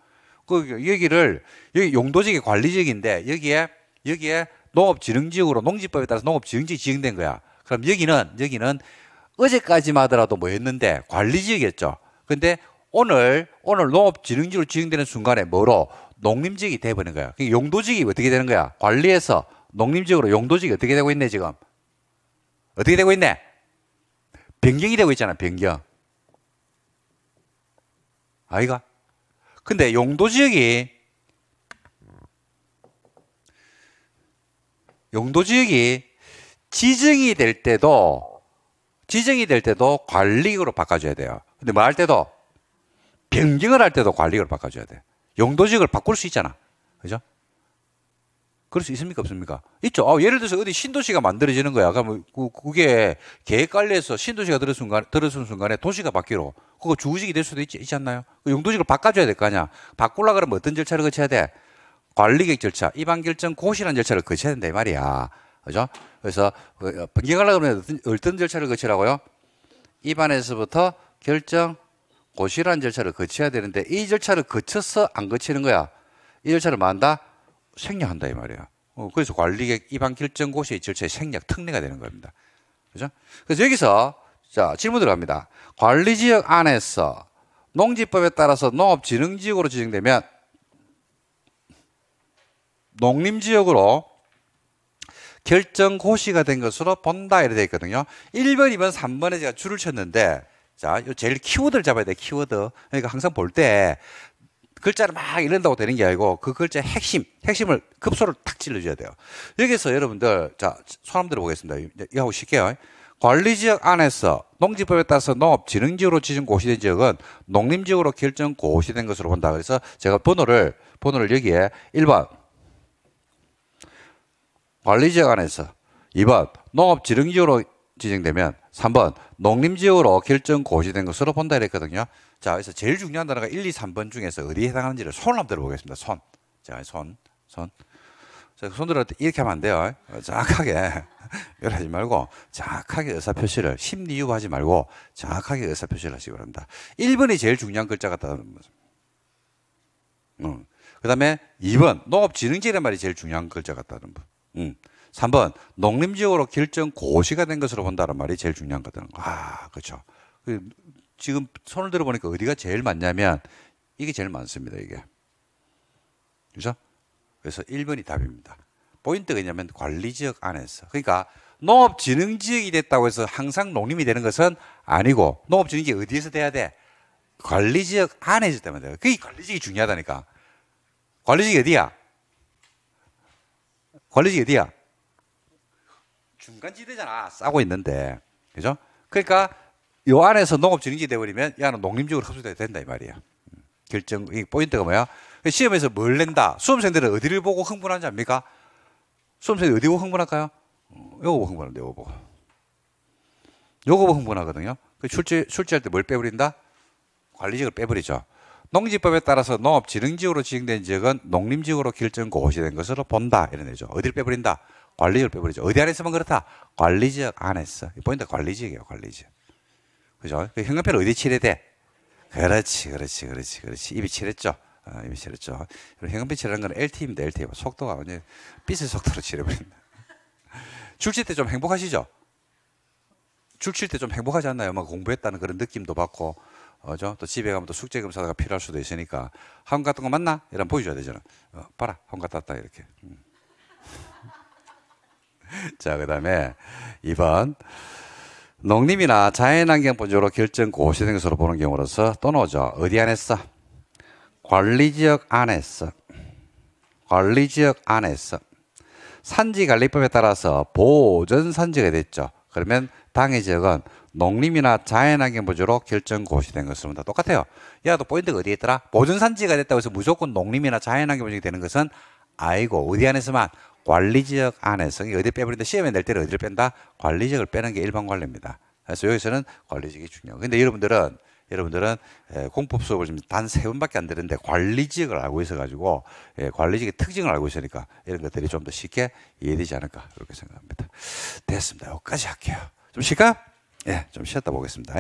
그 여기를 여기 용도지이 관리지역인데 여기에 여기에 농업지능지역으로 농지법에 따라서 농업지능지 지정된 거야. 그럼 여기는 여기는 어제까지만 하더라도 뭐였는데 관리지역이었죠. 근데 오늘 오늘 농업진흥지로 지정되는 순간에 뭐로 농림지역이 돼버리는 거야. 용도지역이 어떻게 되는 거야? 관리에서 농림지역으로 용도지역이 어떻게 되고 있네 지금? 어떻게 되고 있네? 변경이 되고 있잖아 변경. 아이가? 근데 용도지역이 용도지역이 지정이 될 때도 지정이 될 때도 관리으로 바꿔줘야 돼요. 근데 말할 뭐 때도 변경을 할 때도 관리를 바꿔줘야 돼. 용도직을 바꿀 수 있잖아. 그죠? 그럴 수 있습니까? 없습니까? 있죠. 아, 예를 들어서 어디 신도시가 만들어지는 거야. 그러면 그, 그게 계획 관리에서 신도시가 들어선 순간, 들어선 순간에 도시가 바뀌로. 그거 주우직이 될 수도 있지, 있지 않나요? 그 용도직을 바꿔줘야 될 거 아니야. 바꾸려 그러면 어떤 절차를 거쳐야 돼? 관리객 절차, 입안 결정 고시라는 절차를 거쳐야 된다, 이 말이야. 그죠? 그래서 어, 변경하려고 그러면 어떤 절차를 거치라고요? 입안에서부터 결정, 고시라는 절차를 거쳐야 되는데 이 절차를 거쳐서 안 거치는 거야. 이 절차를 만다 생략한다 이 말이야. 어, 그래서 관리객 입안 결정 고시의 절차의 생략 특례가 되는 겁니다. 그죠? 그래서 여기서 자 질문 들어갑니다. 관리 지역 안에서 농지법에 따라서 농업진흥지역으로 지정되면 농림지역으로 결정 고시가 된 것으로 본다 이렇게 되어 있거든요. 1번, 2번, 3번에 제가 줄을 쳤는데 자, 요 제일 키워드를 잡아야 돼, 키워드. 그러니까 항상 볼 때 글자를 막 이런다고 되는 게 아니고 그 글자의 핵심, 핵심을 급소를 탁 찔러줘야 돼요. 여기서 여러분들, 자, 소한 들어보겠습니다. 이하고 쉽게요. 관리 지역 안에서 농지법에 따라서 농업진흥지역으로 지정 고시된 지역은 농림지역으로 결정 고시된 것으로 본다. 그래서 제가 번호를, 번호를 여기에 1번. 관리 지역 안에서 2번. 농업진흥지역으로 지정되면 3번 농림지역으로 결정 고지된 것으로 본다 이랬거든요. 자, 그래서 제일 중요한 단어가 1, 2, 3번 중에서 어디에 해당하는지를 손을 한번 들어보겠습니다. 손. 자, 손. 손. 자, 손들어 이렇게 하면 안 돼요. 정확하게 열하지 말고 정확하게 의사표시를 심리유하지 말고 정확하게 의사표시를 하시기 바랍니다. 1번이 제일 중요한 글자 같다는 거죠. 음. 그 다음에 2번 농업진흥지란 말이 제일 중요한 글자 같다는 분. 음. 3번 농림지역으로 결정 고시가 된 것으로 본다는 말이 제일 중요한 거든. 아, 그렇죠. 그 지금 손을 들어보니까 어디가 제일 많냐면 이게 제일 많습니다. 이게. 그죠? 그래서 1번이 답입니다. 포인트가 뭐냐면 관리지역 안에서. 그러니까 농업진흥지역이 됐다고 해서 항상 농림이 되는 것은 아니고 농업진흥지역이 어디에서 돼야 돼? 관리지역 안에서 되면 돼요. 그게 관리지역이 중요하다니까. 관리지역이 어디야? 관리지역이 어디야? 중간지대잖아. 싸고 있는데. 그죠? 그러니까 요 안에서 농업진흥지 돼버리면 야는 농림지구로 흡수돼야 된다 이 말이야. 음. 결정 이 포인트가 뭐야? 시험에서 뭘 낸다. 수험생들은 어디를 보고 흥분한지 압니까? 수험생이 어디 보고 흥분할까요? 어, 요거 보고 흥분한다. 요거 보고. 요거 보고 흥분하거든요. 그 출제 출제할 때 뭘 빼버린다? 관리직을 빼버리죠. 농지법에 따라서 농업진흥지구로 지정된 지역은 농림지구로 결정 고시된 것으로 본다 이런 애죠. 어디를 빼버린다? 관리를 빼버리죠. 어디 안에서만 그렇다? 관리지역 안에서. 포인트 관리지역이에요, 관리지역. 그죠? 형금표를 그 어디 칠해 돼? 그렇지, 그렇지, 그렇지, 그렇지. 입이 칠했죠. 어, 입이 칠했죠. 현금표 칠하는 건 LT입니다, LT. 속도가 완전 빛의 속도로 칠해버린다. 출제 때좀 행복하시죠? 출칠 때 좀 행복하지 않나요? 막 공부했다는 그런 느낌도 받고, 어죠? 또 집에 가면 또 숙제 검사가 필요할 수도 있으니까 학 같은 거 맞나? 이런 보여줘야 되잖아. 어, 봐라, 학같았다 이렇게. 음. 자, 그 다음에 2번. 농림이나 자연환경 보조로 결정 고시된 것으로 보는 경우로서 또 나오죠. 어디 안에서? 관리지역 안에서. 관리지역 안에서. 산지관리법에 따라서 보존산지가 됐죠. 그러면 당해 지역은 농림이나 자연환경 보조로 결정 고시된 것입니다. 똑같아요. 야, 너 포인트가 어디에 있더라? 보존산지가 됐다고 해서 무조건 농림이나 자연환경 보조가 되는 것은 아이고, 어디 안에서만 관리 지역 안에서 어디 빼버린다 시험에 낼 때는 어디를 뺀다 관리 지역을 빼는 게 일반 관리입니다. 그래서 여기서는 관리 지역이 중요해요. 근데 여러분들은 여러분들은 예, 공법 수업을 지금 단세 번밖에 안 되는데 관리 지역을 알고 있어가지고 예, 관리 지역의 특징을 알고 있으니까 이런 것들이 좀 더 쉽게 이해되지 않을까 그렇게 생각합니다. 됐습니다. 여기까지 할게요. 좀 쉴까? 예, 좀 쉬었다 보겠습니다.